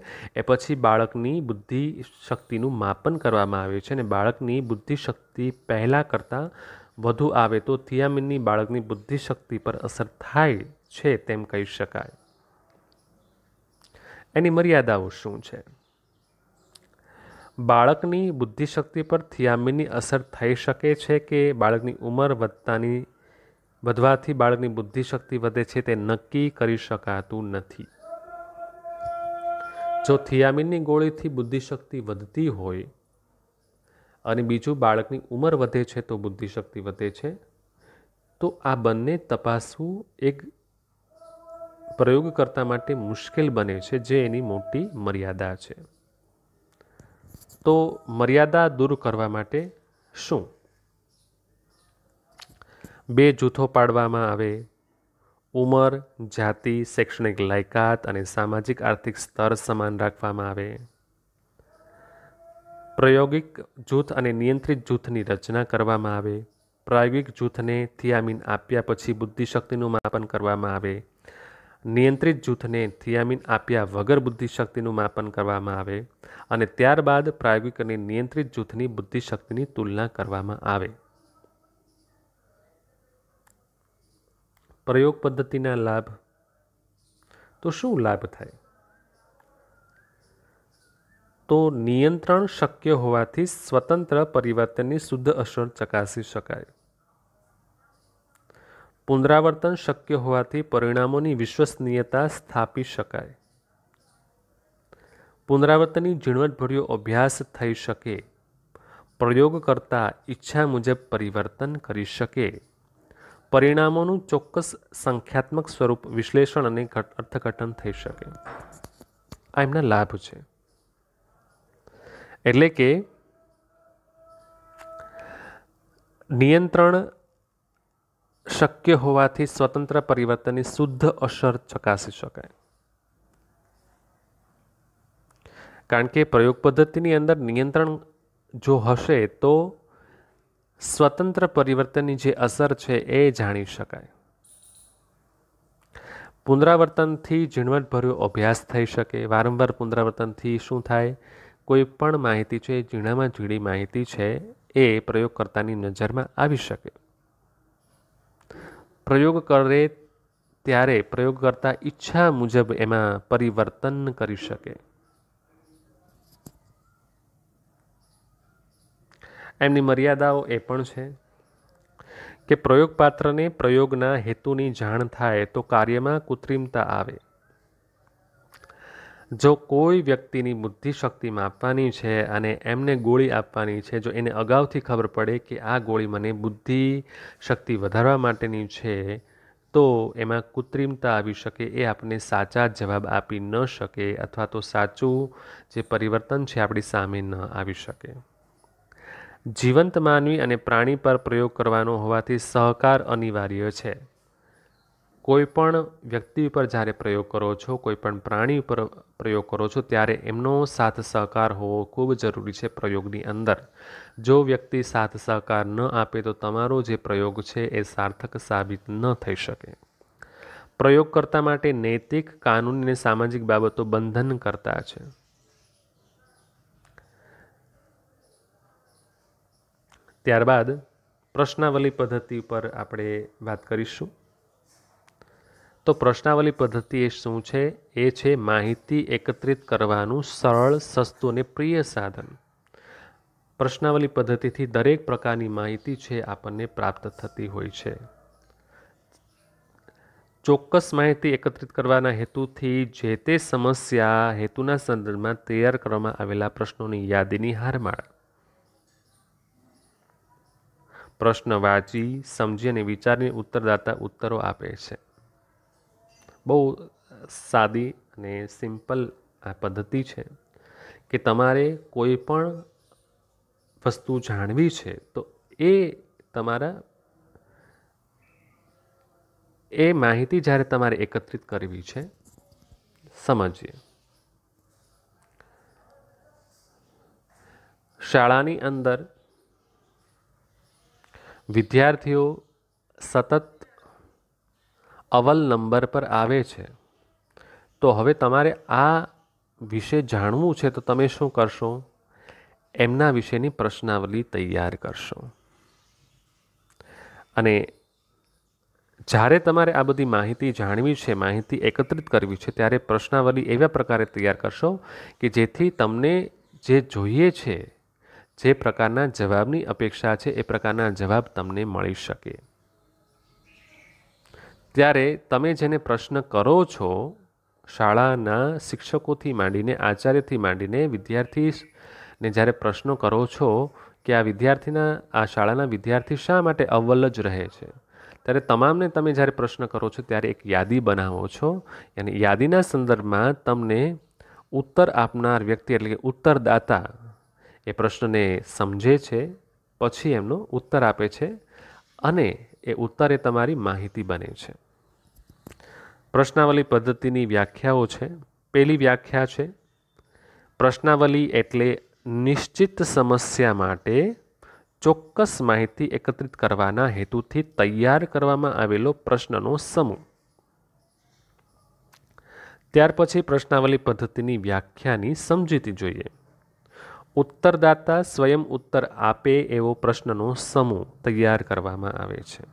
એ પછી બાળકની બુદ્ધિશક્તિનું માપન કરવામાં આવે છે અને બાળકની બુદ્ધિશક્તિ પહેલાં કરતાં વધુ આવે તો થિયામીનની બાળકની બુદ્ધિશક્તિ પર અસર થાય છે તેમ કહી શકાય એની મર્યાદાઓ શું છે બાળકની બુદ્ધિશક્તિ પર થિયામીનની અસર થઈ શકે છે કે બાળકની ઉંમર વધતાની વધવાથી બાળકની બુદ્ધિશક્તિ વધે છે તે નક્કી કરી શકાતું નથી જો થિયામીનની ગોળીથી બુદ્ધિશક્તિ વધતી હોય અને બીજું બાળકની ઉંમર વધે છે તો બુદ્ધિશક્તિ વધે છે તો આ બંને તપાસવું એક પ્રયોગકર્તા માટે મુશ્કેલ બને છે જે એની મોટી મર્યાદા છે તો મર્યાદા દૂર કરવા માટે શું બે જૂથો પાડવામાં આવે ઉંમર જાતિ શૈક્ષણિક લાયકાત અને સામાજિક આર્થિક સ્તર સમાન રાખવામાં આવે પ્રાયોગિક જૂથ અને નિયંત્રિત જૂથની રચના કરવામાં આવે પ્રાયોગિક જૂથને થિયામીન આપ્યા પછી બુદ્ધિશક્તિનું માપન કરવામાં આવે નિયંત્રિત જૂથને થિયામિન આપ્યા વગર બુદ્ધિશક્તિનું માપન કરવામાં આવે અને ત્યારબાદ પ્રાયોગિક અને નિયંત્રિત જૂથની બુદ્ધિશક્તિની તુલના કરવામાં આવે પ્રયોગ પદ્ધતિના લાભ તો શું લાભ થાય તો નિયંત્રણ શક્ય હોવાથી સ્વતંત્ર પરિવર્તનની શુદ્ધ અસર ચકાસી શકાય પુનરાવર્તન શક્ય હોવાથી પરિણામોની વિશ્વસનીયતા સ્થાપી શકાય પુનરાવર્તનની ઝીણવટભર્યો અભ્યાસ થઈ શકે પ્રયોગ કરતા ઈચ્છા મુજબ પરિવર્તન કરી શકે પરિણામોનું ચોક્કસ સંખ્યાત્મક સ્વરૂપ વિશ્લેષણ અને અર્થઘટન થઈ શકે આ એમના લાભ છે એટલે કે નિયંત્રણ શક્ય હોવાથી સ્વતંત્ર પરિવર્તનની શુદ્ધ અસર ચકાસી શકાય કારણ કે પ્રયોગ પદ્ધતિની અંદર નિયંત્રણ જો હશે તો સ્વતંત્ર પરિવર્તનની જે અસર છે એ જાણી શકાય પુનરાવર્તનથી ઝીણવટભર્યો અભ્યાસ થઈ શકે વારંવાર પુનરાવર્તનથી શું થાય કોઈ પણ માહિતી છે ઝીણામાં ઝીણી માહિતી છે એ પ્રયોગકર્તાની નજરમાં આવી શકે પ્રયોગ કરે ત્યારે પ્રયોગ કરતા ઈચ્છા મુજબ એમાં પરિવર્તન કરી શકે એમની મર્યાદાઓ એ પણ છે કે પ્રયોગપાત્રને પ્રયોગના હેતુની જાણ થાય તો કાર્યમાં કૃત્રિમતા આવે જો કોઈ વ્યક્તિની બુદ્ધિ શક્તિ માપવાની છે અને એમને ગોળી આપવાની છે જો એને અગાઉથી ખબર પડે કે આ ગોળી મને બુદ્ધિ શક્તિ વધારવા માટેની છે તો એમાં કૃત્રિમતા આવી શકે એ આપણને સાચા જવાબ આપી ન શકે અથવા તો સાચું જે પરિવર્તન છે આપણી સામે ન આવી શકે જીવંત માનવી અને પ્રાણી પર પ્રયોગ કરવાનો હોવાથી સહકાર અનિવાર્ય છે કોઈપણ વ્યક્તિ ઉપર જ્યારે પ્રયોગ કરો છો કોઈ પણ પ્રાણી ઉપર પ્રયોગ કરો છો ત્યારે એમનો સાથ સહકાર હોવો ખૂબ જરૂરી છે પ્રયોગની અંદર જો વ્યક્તિ સાથ સહકાર ન આપે તો તમારો જે પ્રયોગ છે એ સાર્થક સાબિત ન થઈ શકે પ્રયોગ કરતા માટે નૈતિક કાનૂની અને સામાજિક બાબતો બંધન કરતા છે ત્યારબાદ પ્રશ્નાવલી પદ્ધતિ પર આપણે વાત કરીશું તો પ્રશ્નાવલી પદ્ધતિ એ શું છે એ છે માહિતી એકત્રિત કરવાનું સરળ સસ્તું અને પ્રિય સાધન પ્રશ્નાવલી પદ્ધતિથી દરેક પ્રકારની માહિતી છે આપણને પ્રાપ્ત થતી હોય છે ચોક્કસ માહિતી એકત્રિત કરવાના હેતુથી જે તે સમસ્યા હેતુના સંદર્ભમાં તૈયાર કરવામાં આવેલા પ્રશ્નોની યાદીની હારમાળ પ્રશ્ન વાંચી સમજી અને વિચારને ઉત્તરદાતા ઉત્તરો આપે છે બહુ સાદી અને સિમ્પલ આ પદ્ધતિ છે કે તમારે કોઈ પણ વસ્તુ જાણવી છે તો એ તમારા એ માહિતી જ્યારે તમારે એકત્રિત કરવી છે સમજીએ શાળાની અંદર વિદ્યાર્થીઓ સતત અવલ નંબર પર આવે છે તો હવે તમારે આ વિશે જાણવું છે તો તમે શું કરશો એમના વિશેની પ્રશ્નાવલી તૈયાર કરશો અને જ્યારે તમારે આ બધી માહિતી જાણવી છે માહિતી એકત્રિત કરવી છે ત્યારે પ્રશ્નાવલી એવા પ્રકારે તૈયાર કરશો કે જેથી તમને જે જોઈએ છે જે પ્રકારના જવાબની અપેક્ષા છે એ પ્રકારના જવાબ તમને મળી શકે ત્યારે તમે જેને પ્રશ્ન કરો છો શાળાના શિક્ષકોથી માંડીને આચાર્યથી માંડીને વિદ્યાર્થીને જ્યારે પ્રશ્નો કરો છો કે આ વિદ્યાર્થીના આ શાળાના વિદ્યાર્થી શા માટે અવ્વલ જ રહે છે ત્યારે તમામને તમે જ્યારે પ્રશ્ન કરો છો ત્યારે એક યાદી બનાવો છો અને યાદીના સંદર્ભમાં તમને ઉત્તર આપનાર વ્યક્તિ એટલે કે ઉત્તરદાતા એ પ્રશ્નને સમજે છે પછી એમનો ઉત્તર આપે છે અને એ ઉત્તર એ તમારી માહિતી બને છે પ્રશ્નાવલી પદ્ધતિની વ્યાખ્યાઓ છે પહેલી વ્યાખ્યા છે પ્રશ્નાવલી એટલે નિશ્ચિત સમસ્યા માટે ચોક્કસ માહિતી એકત્રિત કરવાના હેતુથી તૈયાર કરવામાં આવેલો પ્રશ્નનો સમૂહ ત્યાર પછી પ્રશ્નાવલી પદ્ધતિની વ્યાખ્યાની સમજીતી જોઈએ ઉત્તરદાતા સ્વયં ઉત્તર આપે એવો પ્રશ્નનો સમૂહ તૈયાર કરવામાં આવે છે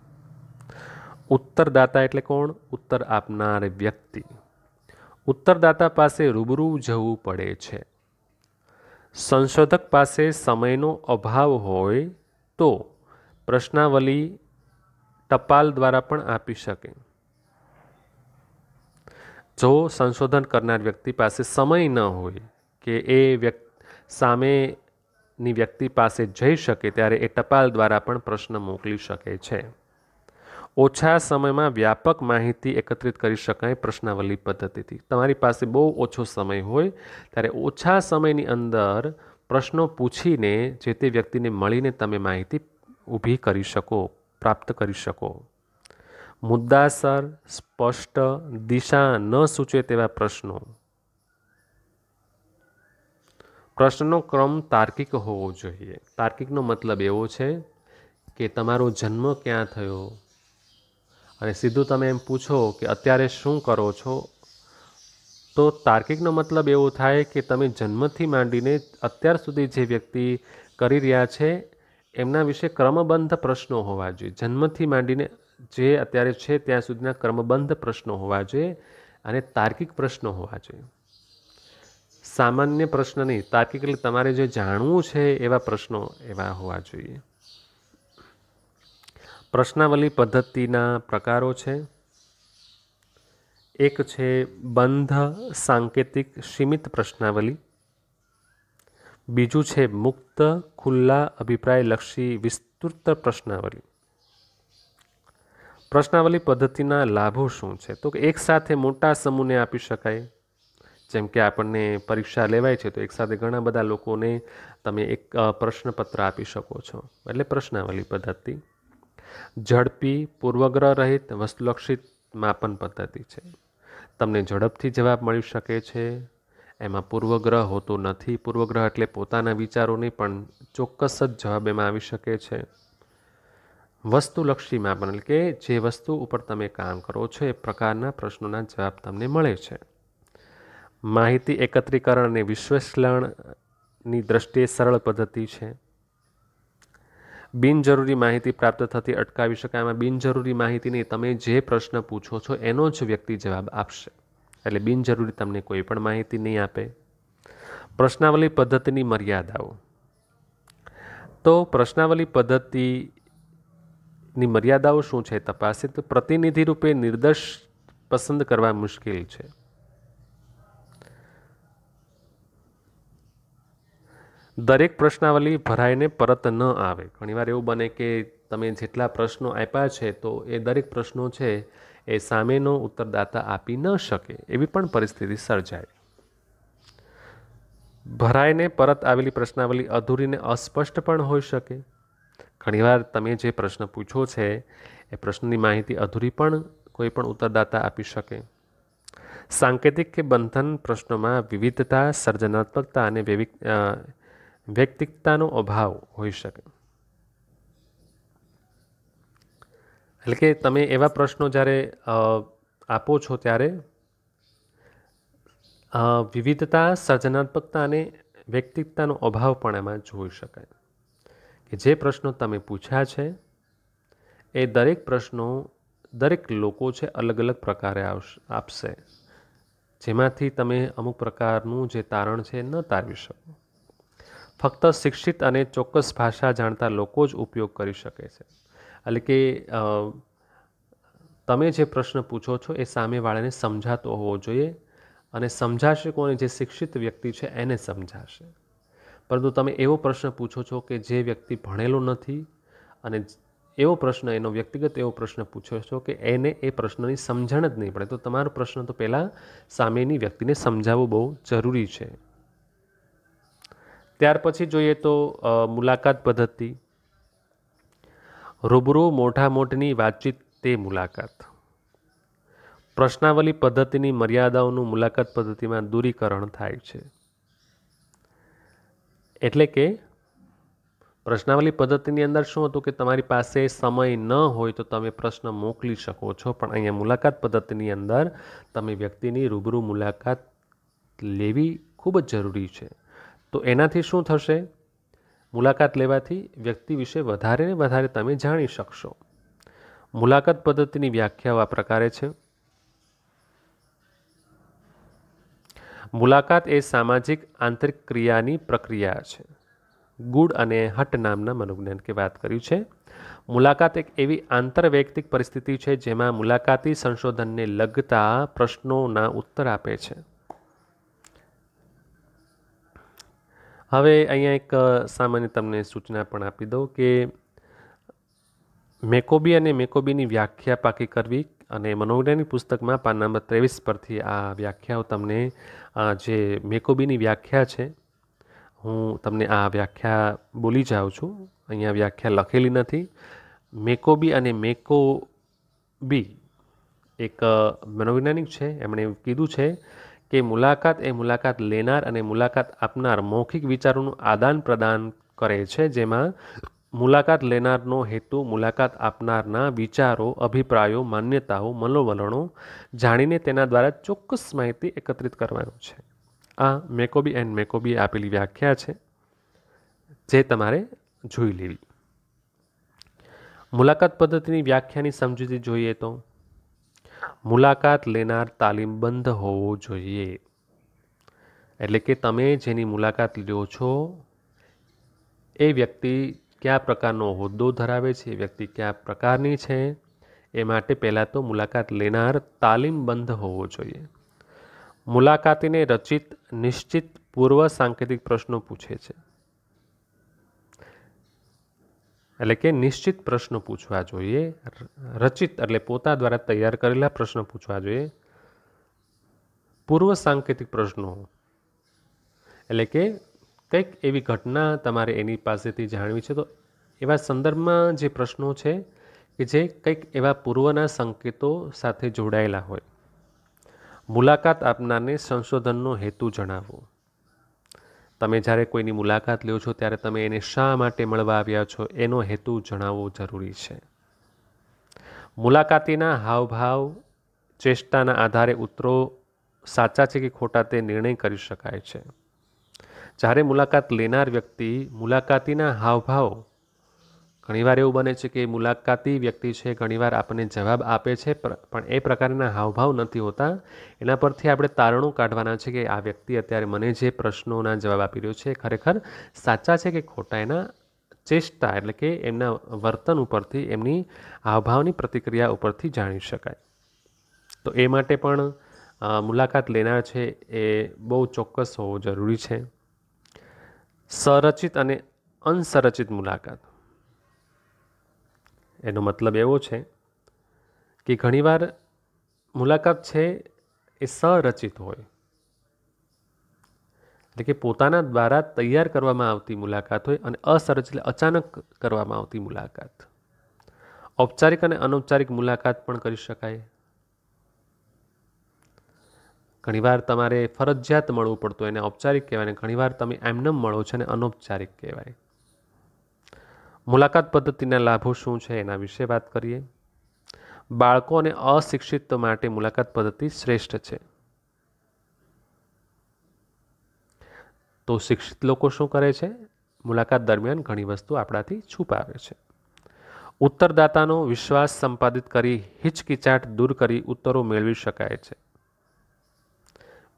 ઉત્તરદાતા એટલે કોણ ઉત્તર આપનાર વ્યક્તિ ઉત્તરદાતા પાસે રૂબરૂ જવું પડે છે સંશોધક પાસે સમયનો અભાવ હોય તો પ્રશ્નાવલી ટપાલ દ્વારા પણ આપી શકે જો સંશોધન કરનાર વ્યક્તિ પાસે સમય ન હોય કે એ વ્યક્તિ સામેની વ્યક્તિ પાસે જઈ શકે ત્યારે એ ટપાલ દ્વારા પણ પ્રશ્ન મોકલી શકે છે ઓછા સમયમાં વ્યાપક માહિતી એકત્રિત કરી શકાય પ્રશ્નાવલી પદ્ધતિથી તમારી પાસે બહુ ઓછો સમય હોય ત્યારે ઓછા સમયની અંદર પ્રશ્નો પૂછીને જે તે વ્યક્તિને મળીને તમે માહિતી ઊભી કરી શકો પ્રાપ્ત કરી શકો મુદ્દાસર સ્પષ્ટ દિશા ન સૂચવે તેવા પ્રશ્નો પ્રશ્નનો ક્રમ તાર્કિક હોવો જોઈએ તાર્કિકનો મતલબ એવો છે કે તમારો જન્મ ક્યાં થયો અને સીધું તમે એમ પૂછો કે અત્યારે શું કરો છો તો તાર્કિકનો મતલબ એવો થાય કે તમે જન્મથી માંડીને અત્યાર સુધી જે વ્યક્તિ કરી રહ્યા છે એમના વિશે ક્રમબંધ પ્રશ્નો હોવા જોઈએ જન્મથી માંડીને જે અત્યારે છે ત્યાં સુધીના ક્રમબંધ પ્રશ્નો હોવા જોઈએ અને તાર્કિક પ્રશ્નો હોવા જોઈએ સામાન્ય પ્રશ્ન નહીં તાર્કિકલી તમારે જે જાણવું છે એવા પ્રશ્નો એવા હોવા જોઈએ પ્રશ્નાવલી પદ્ધતિના પ્રકારો છે એક છે બંધ સાંકેતિક સીમિત પ્રશ્નાવલી બીજું છે મુક્ત ખુલ્લા અભિપ્રાયલક્ષી વિસ્તૃત પ્રશ્નાવલી પ્રશ્નાવલી પદ્ધતિના લાભો શું છે તો એક સાથે મોટા સમૂહને આપી શકાય જેમ કે આપણને પરીક્ષા લેવાય છે તો એક સાથે ઘણા બધા લોકોને તમે એક પ્રશ્નપત્ર આપી શકો છો એટલે પ્રશ્નાવલી પદ્ધતિ ઝડપી પૂર્વગ્રહ રહિત વસ્તુલક્ષિત માપન પદ્ધતિ છે તમને ઝડપથી જવાબ મળી શકે છે એમાં પૂર્વગ્રહ હોતો નથી પૂર્વગ્રહ એટલે પોતાના વિચારોની પણ ચોક્કસ જ જવાબ એમાં આવી શકે છે વસ્તુલક્ષી માપન એટલે કે જે વસ્તુ ઉપર તમે કામ કરો છો એ પ્રકારના પ્રશ્નોના જવાબ તમને મળે છે માહિતી એકત્રીકરણ અને વિશ્લેષણની દ્રષ્ટિએ સરળ પદ્ધતિ છે બિનજરૂરી માહિતી પ્રાપ્ત થતી અટકાવી શકાય એમાં બિનજરૂરી માહિતીની તમે જે પ્રશ્ન પૂછો છો એનો જ વ્યક્તિ જવાબ આપશે એટલે બિનજરૂરી તમને કોઈ પણ માહિતી નહીં આપે પ્રશ્નાવલી પદ્ધતિની મર્યાદાઓ તો પ્રશ્નાવલી પદ્ધતિની મર્યાદાઓ શું છે તપાસે તો પ્રતિનિધિ રૂપે નિર્દેશ પસંદ કરવા મુશ્કેલ છે દરેક પ્રશ્નાવલી ભરાઈને પરત ન આવે ઘણીવાર એવું બને કે તમે જેટલા પ્રશ્નો આપ્યા છે તો એ દરેક પ્રશ્નો છે એ સામેનો ઉત્તરદાતા આપી ન શકે એવી પણ પરિસ્થિતિ સર્જાય ભરાઈને પરત આવેલી પ્રશ્નાવલી અધૂરીને અસ્પષ્ટ પણ હોઈ શકે ઘણીવાર તમે જે પ્રશ્ન પૂછો છે એ પ્રશ્નની માહિતી અધૂરી પણ કોઈ પણ ઉત્તરદાતા આપી શકે સાંકેતિક કે બંધન પ્રશ્નોમાં વિવિધતા સર્જનાત્મકતા અને વૈવિક વ્યક્તિકતાનો અભાવ હોઈ શકે એટલે કે તમે એવા પ્રશ્નો જ્યારે આપો છો ત્યારે વિવિધતા સર્જનાત્મકતા અને વ્યક્તિકતાનો અભાવ પણ એમાં જોઈ શકાય કે જે પ્રશ્નો તમે પૂછ્યા છે એ દરેક પ્રશ્નો દરેક લોકો છે અલગ અલગ પ્રકારે આવશે આપશે જેમાંથી તમે અમુક પ્રકારનું જે તારણ છે ન તારવી શકો ફક્ત શિક્ષિત અને ચોક્કસ ભાષા જાણતા લોકો જ ઉપયોગ કરી શકે છે એટલે કે તમે જે પ્રશ્ન પૂછો છો એ સામેવાળાને સમજાતો હોવો જોઈએ અને સમજાશે કોને જે શિક્ષિત વ્યક્તિ છે એને સમજાશે પરંતુ તમે એવો પ્રશ્ન પૂછો છો કે જે વ્યક્તિ ભણેલો નથી અને એવો પ્રશ્ન એનો વ્યક્તિગત એવો પ્રશ્ન પૂછો છો કે એને એ પ્રશ્નની સમજણ જ નહીં પડે તો તમારો પ્રશ્ન તો પહેલાં સામેની વ્યક્તિને સમજાવવો બહુ જરૂરી છે ત્યાર પછી જોઈએ તો મુલાકાત પદ્ધતિ રૂબરૂ મોઢા મોઢની વાતચીત તે મુલાકાત પ્રશ્નાવલી પદ્ધતિની મર્યાદાઓનું મુલાકાત પદ્ધતિમાં દૂરીકરણ થાય છે એટલે કે પ્રશ્નાવલી પદ્ધતિની અંદર શું હતું કે તમારી પાસે સમય ન હોય તો તમે પ્રશ્ન મોકલી શકો છો પણ અહીંયા મુલાકાત પદ્ધતિની અંદર તમે વ્યક્તિની રૂબરૂ મુલાકાત લેવી ખૂબ જ જરૂરી છે તો એનાથી શું થશે મુલાકાત લેવાથી વ્યક્તિ વિશે વધારે ને વધારે તમે જાણી શકશો મુલાકાત પદ્ધતિની વ્યાખ્યાઓ આ પ્રકારે છે મુલાકાત એ સામાજિક આંતરિક ક્રિયાની પ્રક્રિયા છે ગુડ અને હટ નામના મનોજ્ઞાન કે વાત કર્યું છે મુલાકાત એક એવી આંતરવૈયક્તિક પરિસ્થિતિ છે જેમાં મુલાકાતી સંશોધનને લગતા પ્રશ્નોના ઉત્તર આપે છે હવે અહીંયા એક સામાન્ય તમને સૂચના પણ આપી દઉં કે મેકોબી અને મેકોબીની વ્યાખ્યા પાકી કરવી અને મનોવિજ્ઞાનિક પુસ્તકમાં પાન નંબર ત્રેવીસ પરથી આ વ્યાખ્યાઓ તમને જે મેકોબીની વ્યાખ્યા છે હું તમને આ વ્યાખ્યા બોલી જાઉં છું અહીંયા વ્યાખ્યા લખેલી નથી મેકોબી અને મેકોબી એક મનોવૈજ્ઞાનિક છે એમણે કીધું છે કે મુલાકાત એ મુલાકાત લેનાર અને મુલાકાત આપનાર મૌખિક વિચારોનું આદાન પ્રદાન કરે છે જેમાં મુલાકાત લેનારનો હેતુ મુલાકાત આપનારના વિચારો અભિપ્રાયો માન્યતાઓ મનોવલણો જાણીને તેના દ્વારા ચોક્કસ માહિતી એકત્રિત કરવાનું છે આ મેકોબી એન્ડ મેકોબીએ આપેલી વ્યાખ્યા છે જે તમારે જોઈ લેવી મુલાકાત પદ્ધતિની વ્યાખ્યાની સમજૂતી જોઈએ તો મુલાકાત લેનાર તાલીમબંધ હોવો જોઈએ એટલે કે તમે જેની મુલાકાત લ્યો છો એ વ્યક્તિ કયા પ્રકારનો હોદ્દો ધરાવે છે એ વ્યક્તિ કયા પ્રકારની છે એ માટે પહેલાં તો મુલાકાત લેનાર તાલીમબંધ હોવો જોઈએ મુલાકાતીને રચિત નિશ્ચિત પૂર્વ સાંકેતિક પ્રશ્નો પૂછે છે એટલે કે નિશ્ચિત પ્રશ્નો પૂછવા જોઈએ રચિત એટલે પોતા દ્વારા તૈયાર કરેલા પ્રશ્નો પૂછવા જોઈએ પૂર્વ સાંકેતિક પ્રશ્નો એટલે કે કંઈક એવી ઘટના તમારે એની પાસેથી જાણવી છે તો એવા સંદર્ભમાં જે પ્રશ્નો છે કે જે કંઈક એવા પૂર્વના સંકેતો સાથે જોડાયેલા હોય મુલાકાત આપનારને સંશોધનનો હેતુ જણાવો તમે જ્યારે કોઈની મુલાકાત લ્યો છો ત્યારે તમે એને શા માટે મળવા આવ્યા છો એનો હેતુ જણાવવો જરૂરી છે મુલાકાતીના હાવભાવ ચેષ્ટાના આધારે ઉતરો સાચા છે કે ખોટા તે નિર્ણય કરી શકાય છે જ્યારે મુલાકાત લેનાર વ્યક્તિ મુલાકાતીના હાવભાવ ઘણીવાર એવું બને છે કે મુલાકાતી વ્યક્તિ છે ઘણીવાર આપણને જવાબ આપે છે પણ એ પ્રકારના હાવભાવ નથી હોતા એના પરથી આપણે તારણું કાઢવાના છે કે આ વ્યક્તિ અત્યારે મને જે પ્રશ્નોના જવાબ આપી રહ્યો છે ખરેખર સાચા છે કે ખોટા એના ચેષ્ટા એટલે કે એમના વર્તન ઉપરથી એમની હાવભાવની પ્રતિક્રિયા ઉપરથી જાણી શકાય તો એ માટે પણ મુલાકાત લેનાર છે એ બહુ ચોક્કસ હોવો જરૂરી છે સંરચિત અને અનસંરચિત મુલાકાત એનો મતલબ એવો છે કે ઘણીવાર મુલાકાત છે એ સંરચિત હોય એટલે કે પોતાના દ્વારા તૈયાર કરવામાં આવતી મુલાકાત હોય અને અસરચિત એટલે અચાનક કરવામાં આવતી મુલાકાત ઔપચારિક અને અનૌપચારિક મુલાકાત પણ કરી શકાય ઘણીવાર તમારે ફરજિયાત મળવું પડતું એને ઔપચારિક કહેવાય અને ઘણીવાર તમે એમનેમ મળો છો અને અનૌપચારિક કહેવાય મુલાકાત પદ્ધતિના લાભો શું છે એના વિશે વાત કરીએ બાળકો અને અશિક્ષિત માટે મુલાકાત પદ્ધતિ શ્રેષ્ઠ છે તો શિક્ષિત લોકો શું કરે છે મુલાકાત દરમિયાન ઘણી વસ્તુ આપણાથી છુપાવે છે ઉત્તરદાતાનો વિશ્વાસ સંપાદિત કરી હિચકિચાટ દૂર કરી ઉત્તરો મેળવી શકાય છે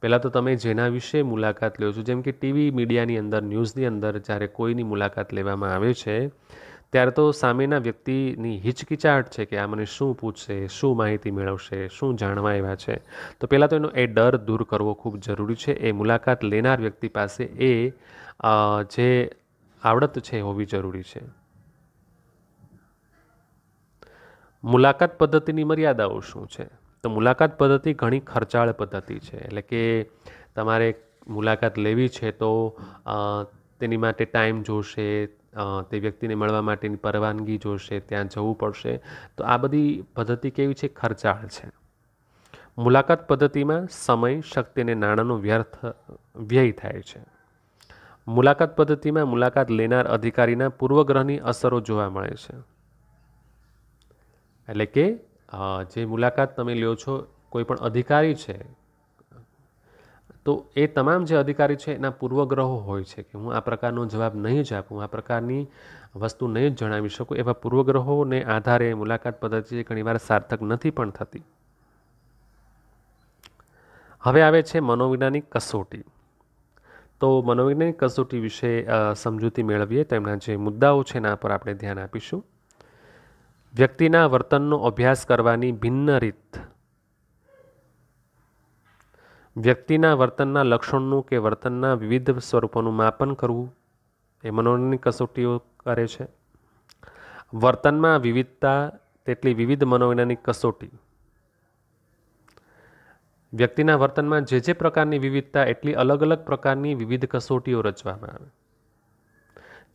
પહેલાં તો તમે જેના વિશે મુલાકાત લો છો જેમ કે ટીવી મીડિયાની અંદર ન્યૂઝની અંદર જ્યારે કોઈની મુલાકાત લેવામાં આવે છે ત્યારે તો સામેના વ્યક્તિની હિચકિચાટ છે કે આ મને શું પૂછશે શું માહિતી મેળવશે શું જાણવા એવા છે તો પહેલાં તો એનો એ ડર દૂર કરવો ખૂબ જરૂરી છે એ મુલાકાત લેનાર વ્યક્તિ પાસે એ જે આવડત છે હોવી જરૂરી છે મુલાકાત પદ્ધતિની મર્યાદાઓ શું છે તો મુલાકાત પદ્ધતિ ઘણી ખર્ચાળ પદ્ધતિ છે એટલે કે તમારે મુલાકાત લેવી છે તો તેની માટે ટાઈમ જોશે તે વ્યક્તિને મળવા માટેની પરવાનગી જોશે ત્યાં જવું પડશે તો આ બધી પદ્ધતિ કેવી છે ખર્ચાળ છે મુલાકાત પદ્ધતિમાં સમય શક્તિ અને નાણાંનો વ્યર્થ વ્યય થાય છે મુલાકાત પદ્ધતિમાં મુલાકાત લેનાર અધિકારીના પૂર્વગ્રહની અસરો જોવા મળે છે એટલે કે જે મુલાકાત તમે લ્યો છો કોઈ પણ અધિકારી છે તો એ તમામ જે અધિકારી છે એના પૂર્વગ્રહો હોય છે કે હું આ પ્રકારનો જવાબ નહીં જ આપું આ પ્રકારની વસ્તુ નહીં જ જણાવી શકું એવા પૂર્વગ્રહોને આધારે મુલાકાત પદ્ધતિ ઘણીવાર સાર્થક નથી પણ થતી હવે આવે છે મનોવૈજ્ઞાનિક કસોટી તો મનોવૈજ્ઞાનિક કસોટી વિશે સમજૂતી મેળવીએ તો એમના જે મુદ્દાઓ છે એના પર આપણે ધ્યાન આપીશું વ્યક્તિના વર્તનનો અભ્યાસ કરવાની ભિન્ન રીત વ્યક્તિના વર્તનના લક્ષણનું કે વર્તનના વિવિધ સ્વરૂપોનું માપન કરવું એ મનોરંજન કસોટીઓ કરે છે વર્તનમાં વિવિધતા તેટલી વિવિધ મનોવૈજ્ઞાનિક કસોટી વ્યક્તિના વર્તનમાં જે જે પ્રકારની વિવિધતા એટલી અલગ અલગ પ્રકારની વિવિધ કસોટીઓ રચવામાં આવે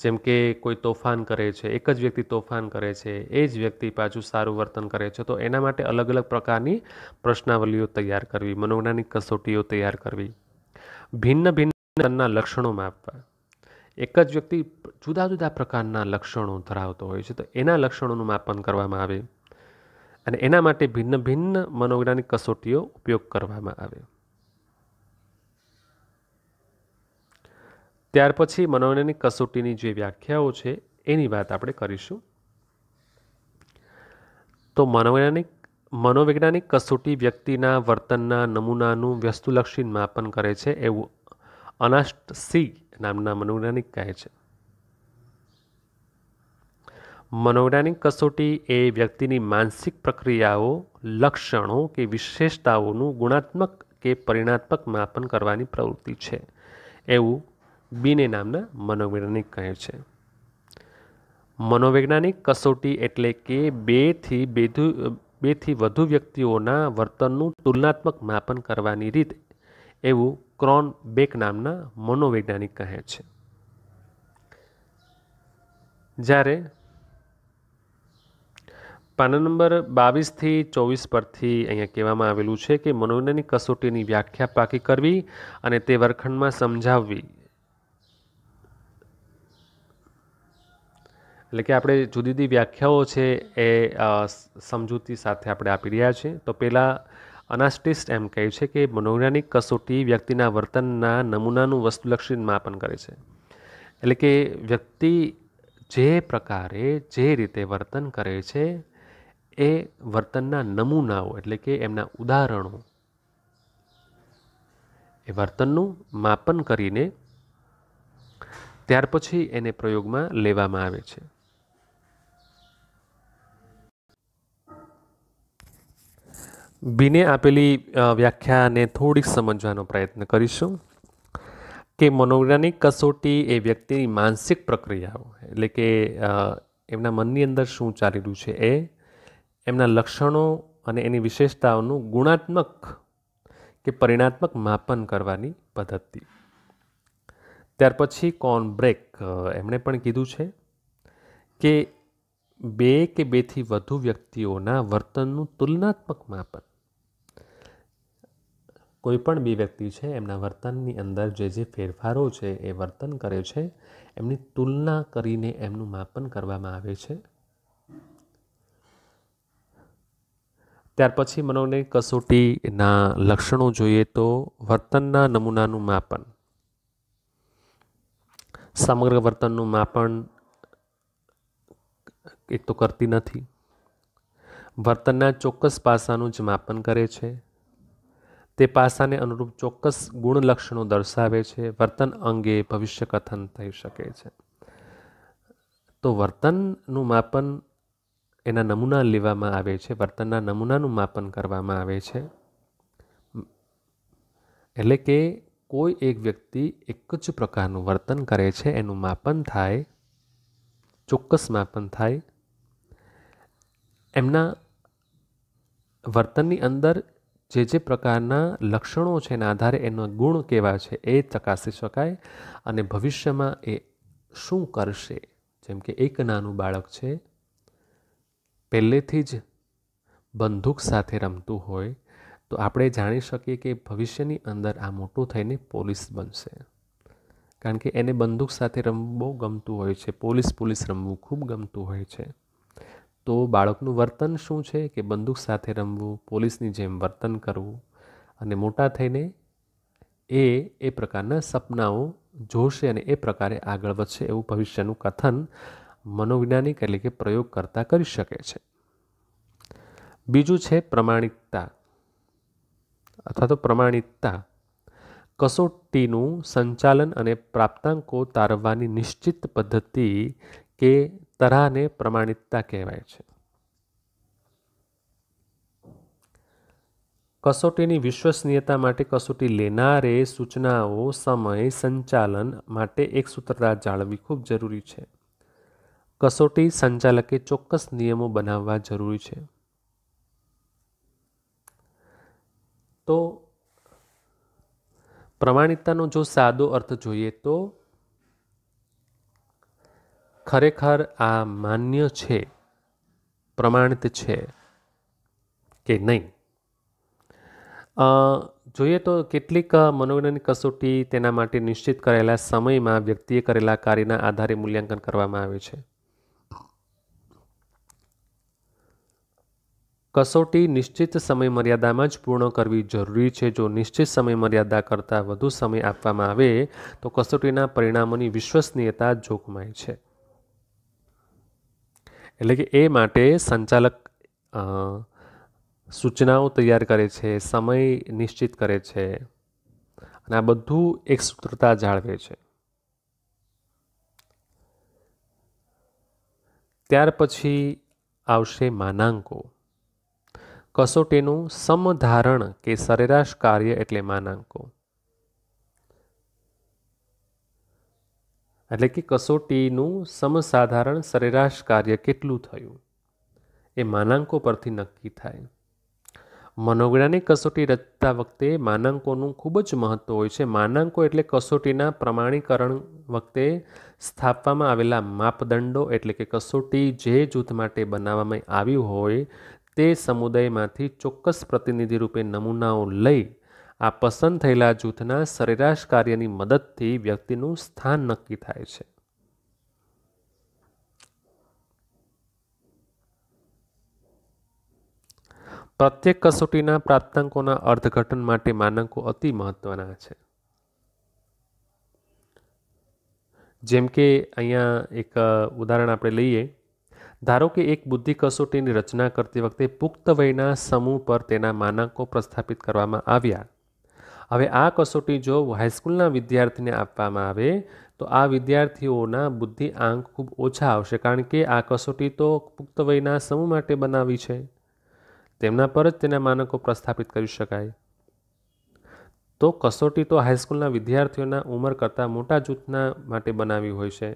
જેમ કે કોઈ તોફાન કરે છે એક જ વ્યક્તિ તોફાન કરે છે એ જ વ્યક્તિ પાછું સારું વર્તન કરે છે તો એના માટે અલગ અલગ પ્રકારની પ્રશ્નાવલીઓ તૈયાર કરવી મનોજ્ઞાનિક કસોટીઓ તૈયાર કરવી ભિન્ન ભિન્નના લક્ષણો માપવા એક જ વ્યક્તિ જુદા જુદા પ્રકારના લક્ષણો ધરાવતો હોય છે તો એના લક્ષણોનું માપન કરવામાં આવે અને એના માટે ભિન્ન ભિન્ન મનોવૈજ્ઞાનિક કસોટીઓ ઉપયોગ કરવામાં આવે ત્યાર પછી મનોનયની કસોટીની જે વ્યાખ્યાઓ છે એની વાત આપણે કરીશું તો મનોવૈજ્ઞાનિક મનોવૈજ્ઞાનિક કસોટી વ્યક્તિના વર્તનના નમૂનાનું વ્યસ્તુલક્ષી માપન કરે છે એવું અનાસ્ટ સી નામના મનોવૈજ્ઞાનિક કહે છે મનોવૈજ્ઞાનિક કસોટી એ વ્યક્તિની માનસિક પ્રક્રિયાઓ લક્ષણો કે વિશેષતાઓનું ગુણાત્મક કે પરિણાત્મક માપન કરવાની પ્રવૃત્તિ છે એવું બીને નામના મનોવૈજ્ઞાનિક કહે છે મનોવૈજ્ઞાનિક કસોટી એટલે કે બેથી બેધુ બેથી વધુ વ્યક્તિઓના વર્તનનું તુલનાત્મક માપન કરવાની રીત એવું ક્રોન બેક નામના મનોવૈજ્ઞાનિક કહે છે જ્યારે પાના નંબર બાવીસથી ચોવીસ પરથી અહીંયા કહેવામાં આવેલું છે કે મનોવૈજ્ઞાનિક કસોટીની વ્યાખ્યા પાકી કરવી અને તે વર્ખંડમાં સમજાવવી એટલે કે આપણે જુદી જુદી વ્યાખ્યાઓ છે એ સમજૂતી સાથે આપણે આપી રહ્યા છીએ તો પહેલાં અનાસ્ટિસ્ટ એમ કહે છે કે મનોવૈજ્ઞાનિક કસોટી વ્યક્તિના વર્તનના નમૂનાનું વસ્તુલક્ષી માપન કરે છે એટલે કે વ્યક્તિ જે પ્રકારે જે રીતે વર્તન કરે છે એ વર્તનના નમૂનાઓ એટલે કે એમના ઉદાહરણો એ વર્તનનું માપન કરીને ત્યાર પછી એને પ્રયોગમાં લેવામાં આવે છે બિને આપેલી વ્યાખ્યાને થોડીક સમજવાનો પ્રયત્ન કરીશું કે મનોવૈજ્ઞાનિક કસોટી એ વ્યક્તિની માનસિક પ્રક્રિયાઓ એટલે કે એમના મનની અંદર શું ચાલી રહ્યું છે એ એમના લક્ષણો અને એની વિશેષતાઓનું ગુણાત્મક કે પરિણાત્મક માપન કરવાની પદ્ધતિ ત્યાર પછી કોન બ્રેક એમણે પણ કીધું છે કે બે કે બેથી વધુ વ્યક્તિઓના વર્તનનું તુલનાત્મક માપન કોઈપણ બે વ્યક્તિ છે એમના વર્તનની અંદર જે જે ફેરફારો છે એ વર્તન કરે છે એમની તુલના કરીને એમનું માપન કરવામાં આવે છે ત્યાર પછી મનોને કસોટીના લક્ષણો જોઈએ તો વર્તનના નમૂનાનું માપન સમગ્ર વર્તનનું માપન એક તો કરતી નથી વર્તનના ચોક્કસ પાસાનું જ માપન કરે છે તે પાસાને અનુરૂપ ચોક્કસ ગુણલક્ષણો દર્શાવે છે વર્તન અંગે ભવિષ્ય કથન થઈ શકે છે તો વર્તનનું માપન એના નમૂના લેવામાં આવે છે વર્તનના નમૂનાનું માપન કરવામાં આવે છે એટલે કે કોઈ એક વ્યક્તિ એક જ પ્રકારનું વર્તન કરે છે એનું માપન થાય ચોક્કસ માપન થાય એમના વર્તનની અંદર જે જે પ્રકારના લક્ષણો છે એના આધારે એનો ગુણ કેવા છે એ ચકાસી શકાય અને ભવિષ્યમાં એ શું કરશે જેમ કે એક નાનું બાળક છે પહેલેથી જ બંદૂક સાથે રમતું હોય તો આપણે જાણી શકીએ કે ભવિષ્યની અંદર આ મોટું થઈને પોલીસ બનશે કારણ કે એને બંદૂક સાથે રમવું બહુ ગમતું હોય છે પોલીસ પોલીસ રમવું ખૂબ ગમતું હોય છે તો બાળકનું વર્તન શું છે કે બંદૂક સાથે રમવું પોલીસની જેમ વર્તન કરવું અને મોટા થઈને એ એ પ્રકારના સપનાઓ જોશે અને એ પ્રકારે આગળ વધશે એવું ભવિષ્યનું કથન મનોવૈજ્ઞાનિક એટલે કે પ્રયોગ કરતા કરી શકે છે બીજું છે પ્રમાણિકતા અથવા તો પ્રમાણિકતા કસોટીનું સંચાલન અને પ્રાપ્તાંકો તારવવાની નિશ્ચિત પદ્ધતિ કે તરાહને પ્રમાણિકતા કહેવાય છે કસોટીની વિશ્વસનીયતા માટે કસોટી લેનારે સૂચનાઓ સમય સંચાલન માટે એક સૂત્રતા જાળવવી ખૂબ જરૂરી છે કસોટી સંચાલકે ચોક્કસ નિયમો બનાવવા જરૂરી છે તો પ્રમાણિકતાનો જો સાદો અર્થ જોઈએ તો ખરેખર આ માન્ય છે પ્રમાણિત છે કે નહીં જોઈએ તો કેટલીક મનોવૈજ્ઞાનિક કસોટી તેના માટે નિશ્ચિત કરેલા સમયમાં વ્યક્તિએ કરેલા કાર્યના આધારે મૂલ્યાંકન કરવામાં આવે છે કસોટી નિશ્ચિત સમય મર્યાદામાં જ પૂર્ણ કરવી જરૂરી છે જો નિશ્ચિત સમય મર્યાદા કરતાં વધુ સમય આપવામાં આવે તો કસોટીના પરિણામોની વિશ્વસનીયતા જોખમાય છે એટલે કે એ માટે સંચાલક સૂચનાઓ તૈયાર કરે છે સમય નિશ્ચિત કરે છે અને આ બધું એક સૂત્રતા જાળવે છે ત્યાર પછી આવશે માનાંકો કસોટીનું સમધારણ કે સરેરાશ કાર્ય એટલે માનાંકો એટલે કે કસોટીનું સમસાધારણ સરેરાશ કાર્ય કેટલું થયું એ માનાંકો પરથી નક્કી થાય મનોજ્ઞાનિક કસોટી રચતા વખતે માનાંકોનું ખૂબ જ મહત્ત્વ હોય છે માનાંકો એટલે કસોટીના પ્રમાણીકરણ વખતે સ્થાપવામાં આવેલા માપદંડો એટલે કે કસોટી જે જૂથ માટે બનાવવામાં આવ્યું હોય તે સમુદાયમાંથી ચોક્કસ પ્રતિનિધિ રૂપે નમૂનાઓ લઈ આ પસંદ થયેલા જૂથના સરેરાશ કાર્યની મદદથી વ્યક્તિનું સ્થાન નક્કી થાય છે પ્રત્યેક કસોટીના પ્રાપ્તાંકોના અર્થઘટન માટે માનકો અતિ મહત્વના છે જેમ કે અહીંયા એક ઉદાહરણ આપણે લઈએ ધારો કે એક બુદ્ધિ કસોટીની રચના કરતી વખતે પુખ્ત વયના સમૂહ પર તેના માનકો પ્રસ્થાપિત કરવામાં આવ્યા હવે આ કસોટી જો હાઈસ્કૂલના વિદ્યાર્થીને આપવામાં આવે તો આ વિદ્યાર્થીઓના બુદ્ધિ આંક ખૂબ ઓછા આવશે કારણ કે આ કસોટી તો પુખ્ત વયના સમૂહ માટે બનાવી છે તેમના પર જ તેના માનકો પ્રસ્થાપિત કરી શકાય તો કસોટી તો હાઈસ્કૂલના વિદ્યાર્થીઓના ઉંમર કરતાં મોટા જૂથના માટે બનાવી હોય છે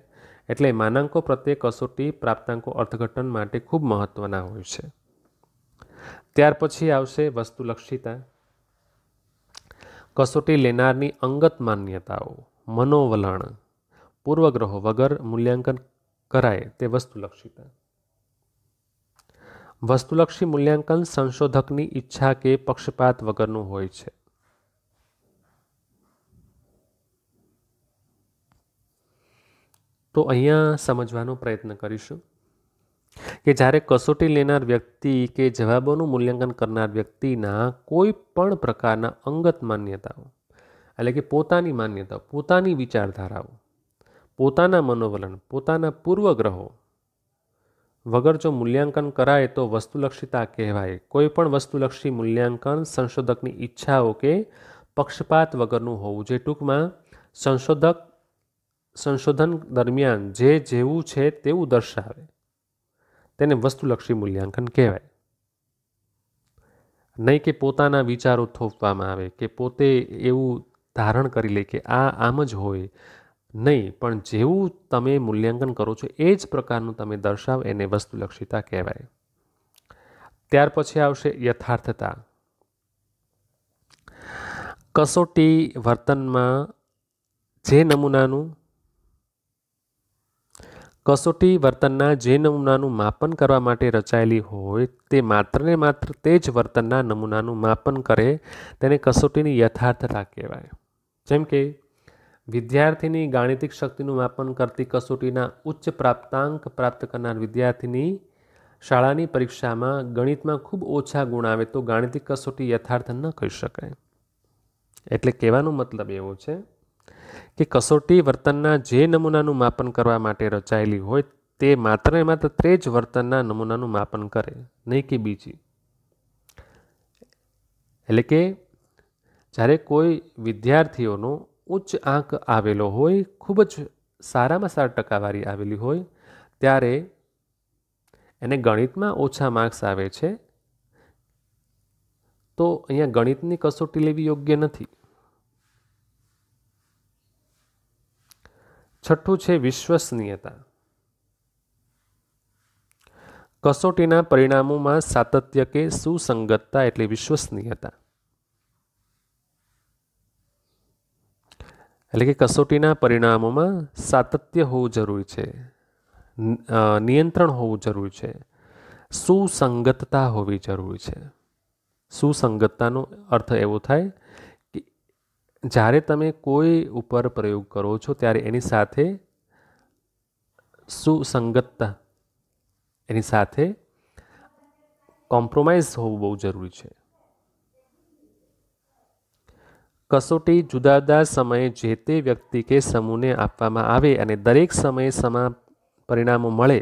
એટલે માનાંકો પ્રત્યે કસોટી પ્રાપ્તાંકો અર્થઘટન માટે ખૂબ મહત્ત્વના હોય છે ત્યાર પછી આવશે વસ્તુલક્ષિતા કસોટી લેનારની અંગત માન્યતાઓ મનોવલણ પૂર્વગ્રહો વગર મૂલ્યાંકન કરાય તે વસ્તુલક્ષિતા વસ્તુલક્ષી મૂલ્યાંકન સંશોધકની ઈચ્છા કે પક્ષપાત વગરનું હોય છે તો અહીંયા સમજવાનો પ્રયત્ન કરીશું કે જ્યારે કસોટી લેનાર વ્યક્તિ કે જવાબોનું મૂલ્યાંકન કરનાર વ્યક્તિના કોઈ પણ પ્રકારના અંગત માન્યતાઓ એટલે કે પોતાની માન્યતાઓ પોતાની વિચારધારાઓ પોતાના મનોવલણ પોતાના પૂર્વગ્રહો વગર જો મૂલ્યાંકન કરાય તો વસ્તુલક્ષીતા કહેવાય કોઈપણ વસ્તુલક્ષી મૂલ્યાંકન સંશોધકની ઈચ્છાઓ કે પક્ષપાત વગરનું હોવું જે ટૂંકમાં સંશોધક સંશોધન દરમિયાન જે જેવું છે તેવું દર્શાવે તેને વસ્તુલક્ષી મૂલ્યાંકન કહેવાય નહીં કે પોતાના વિચારો થોપવામાં આવે કે પોતે એવું ધારણ કરી લે કે આ આમ જ હોય નહીં પણ જેવું તમે મૂલ્યાંકન કરો છો એ જ પ્રકારનું તમે દર્શાવ એને વસ્તુલક્ષીતા કહેવાય ત્યાર પછી આવશે યથાર્થતા કસોટી વર્તનમાં જે નમૂનાનું કસોટી વર્તનના જે નમૂનાનું માપન કરવા માટે રચાયેલી હોય તે માત્રને માત્ર તે જ વર્તનના નમૂનાનું માપન કરે તેને કસોટીની યથાર્થતા કહેવાય જેમ કે વિદ્યાર્થીની ગાણિતિક શક્તિનું માપન કરતી કસોટીના ઉચ્ચ પ્રાપ્તાંક પ્રાપ્ત કરનાર વિદ્યાર્થીની શાળાની પરીક્ષામાં ગણિતમાં ખૂબ ઓછા ગુણ આવે તો ગાણિતિક કસોટી યથાર્થ ન કહી શકાય એટલે કહેવાનો મતલબ એવો છે કે કસોટી વર્તનના જે નમૂનાનું માપન કરવા માટે રચાયેલી હોય તે માત્ર માત્ર તે જ વર્તનના નમૂનાનું માપન કરે નહીં કે બીજી એટલે કે જ્યારે કોઈ વિદ્યાર્થીઓનો ઉચ્ચ આંક આવેલો હોય ખૂબ જ સારામાં સારા ટકાવારી આવેલી હોય ત્યારે એને ગણિતમાં ઓછા માર્ક્સ આવે છે તો અહીંયા ગણિતની કસોટી લેવી યોગ્ય નથી છઠ્ઠું છે વિશ્વસનીયતા કસોટીના પરિણામોમાં સાતત્ય કે સુસંગતતા એટલે વિશ્વસનીયતા એટલે કે કસોટીના પરિણામોમાં સાતત્ય હોવું જરૂરી છે નિયંત્રણ હોવું જરૂરી છે સુસંગતતા હોવી જરૂરી છે સુસંગતતાનો અર્થ એવો થાય જ્યારે તમે કોઈ ઉપર પ્રયોગ કરો છો ત્યારે એની સાથે સુસંગતતા એની સાથે કોમ્પ્રોમાઇઝ હોવું બહુ જરૂરી છે કસોટી જુદા જુદા સમયે જે તે વ્યક્તિ કે સમૂહને આપવામાં આવે અને દરેક સમયે સમા પરિણામો મળે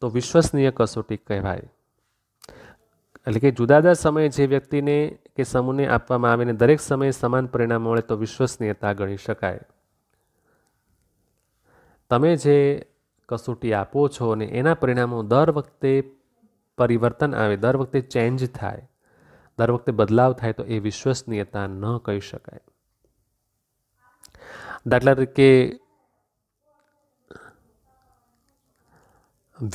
તો વિશ્વસનીય કસોટી કહેવાય એટલે કે જુદા જુદા સમયે જે વ્યક્તિને કે સમૂહને આપવામાં આવે અને દરેક સમયે સમાન પરિણામ મળે તો વિશ્વસનીયતા ગણી શકાય તમે જે કસોટી આપો છો અને એના પરિણામો દર વખતે પરિવર્તન આવે દર વખતે ચેન્જ થાય દર વખતે બદલાવ થાય તો એ વિશ્વસનીયતા ન કહી શકાય દાખલા તરીકે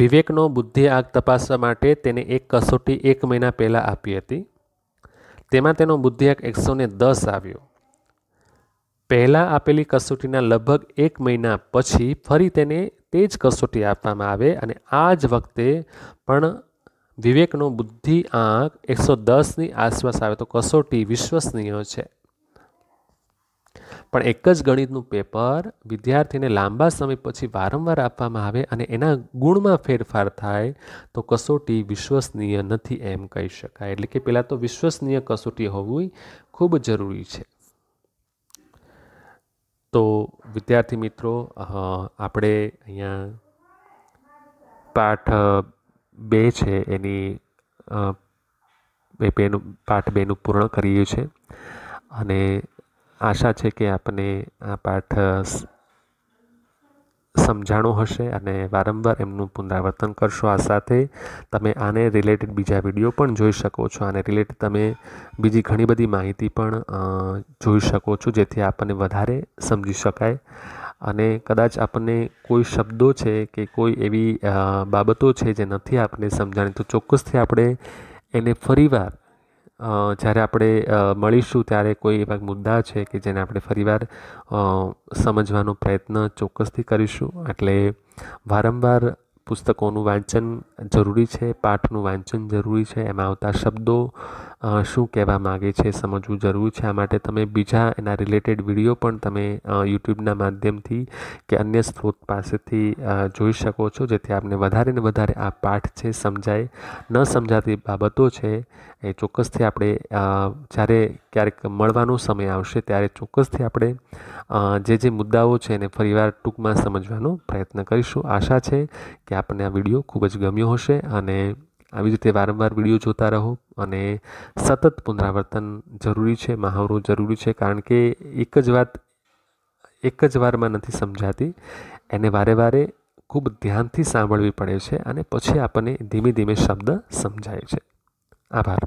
વિવેકનો બુદ્ધિ આગ તપાસવા માટે તેને એક કસોટી એક મહિના પહેલાં આપી હતી તેમાં તેનો બુદ્ધિઆંક એકસો ને દસ આવ્યો પહેલાં આપેલી કસોટીના લગભગ એક મહિના પછી ફરી તેને તે જ કસોટી આપવામાં આવે અને આ જ વખતે પણ વિવેકનો બુદ્ધિ આંક એકસો દસની આસપાસ આવે તો કસોટી વિશ્વસનીય છે પણ એક જ ગણિતનું પેપર વિદ્યાર્થીને લાંબા સમય પછી વારંવાર આપવામાં આવે અને એના ગુણમાં ફેરફાર થાય તો કસોટી વિશ્વસનીય નથી એમ કહી શકાય એટલે કે પહેલાં તો વિશ્વસનીય કસોટી હોવી ખૂબ જરૂરી છે તો વિદ્યાર્થી મિત્રો આપણે અહીંયા પાઠ બે છે એની બેનું પાઠ બેનું પૂર્ણ કરીએ છીએ અને આશા છે કે આપને આ પાઠ સમજાણો હશે અને વારંવાર એમનું પુનરાવર્તન કરશો આ સાથે તમે આને રિલેટેડ બીજા વિડીયો પણ જોઈ શકો છો આને રિલેટેડ તમે બીજી ઘણી બધી માહિતી પણ જોઈ શકો છો જેથી આપણને વધારે સમજી શકાય અને કદાચ આપણને કોઈ શબ્દો છે કે કોઈ એવી બાબતો છે જે નથી આપણને સમજાણી તો ચોક્કસથી આપણે એને ફરીવાર જ્યારે આપણે મળીશું ત્યારે કોઈ એવા મુદ્દા છે કે જેને આપણે ફરીવાર સમજવાનો પ્રયત્ન ચોક્કસથી કરીશું એટલે વારંવાર પુસ્તકોનું વાંચન જરૂરી છે પાઠનું વાંચન જરૂરી છે એમાં આવતા શબ્દો શું કહેવા માગે છે સમજવું જરૂર છે આ માટે તમે બીજા એના રિલેટેડ વિડીયો પણ તમે યુટ્યુબના માધ્યમથી કે અન્ય સ્ત્રોત પાસેથી જોઈ શકો છો જેથી આપને વધારે ને વધારે આ પાઠ છે સમજાય ન સમજાતી બાબતો છે એ ચોક્કસથી આપણે જ્યારે ક્યારેક મળવાનો સમય આવશે ત્યારે ચોક્કસથી આપણે જે જે મુદ્દાઓ છે એને ફરીવાર ટૂંકમાં સમજવાનો પ્રયત્ન કરીશું આશા છે કે આપણને આ વિડીયો ખૂબ જ ગમ્યો હશે અને આવી રીતે વારંવાર વિડીયો જોતા રહો અને સતત પુનરાવર્તન જરૂરી છે મહાવરો જરૂરી છે કારણ કે એક જ વાત એક જ વારમાં નથી સમજાતી એને વારે વારે ખૂબ ધ્યાનથી સાંભળવી પડે છે અને પછી આપણને ધીમે ધીમે શબ્દ સમજાય છે આભાર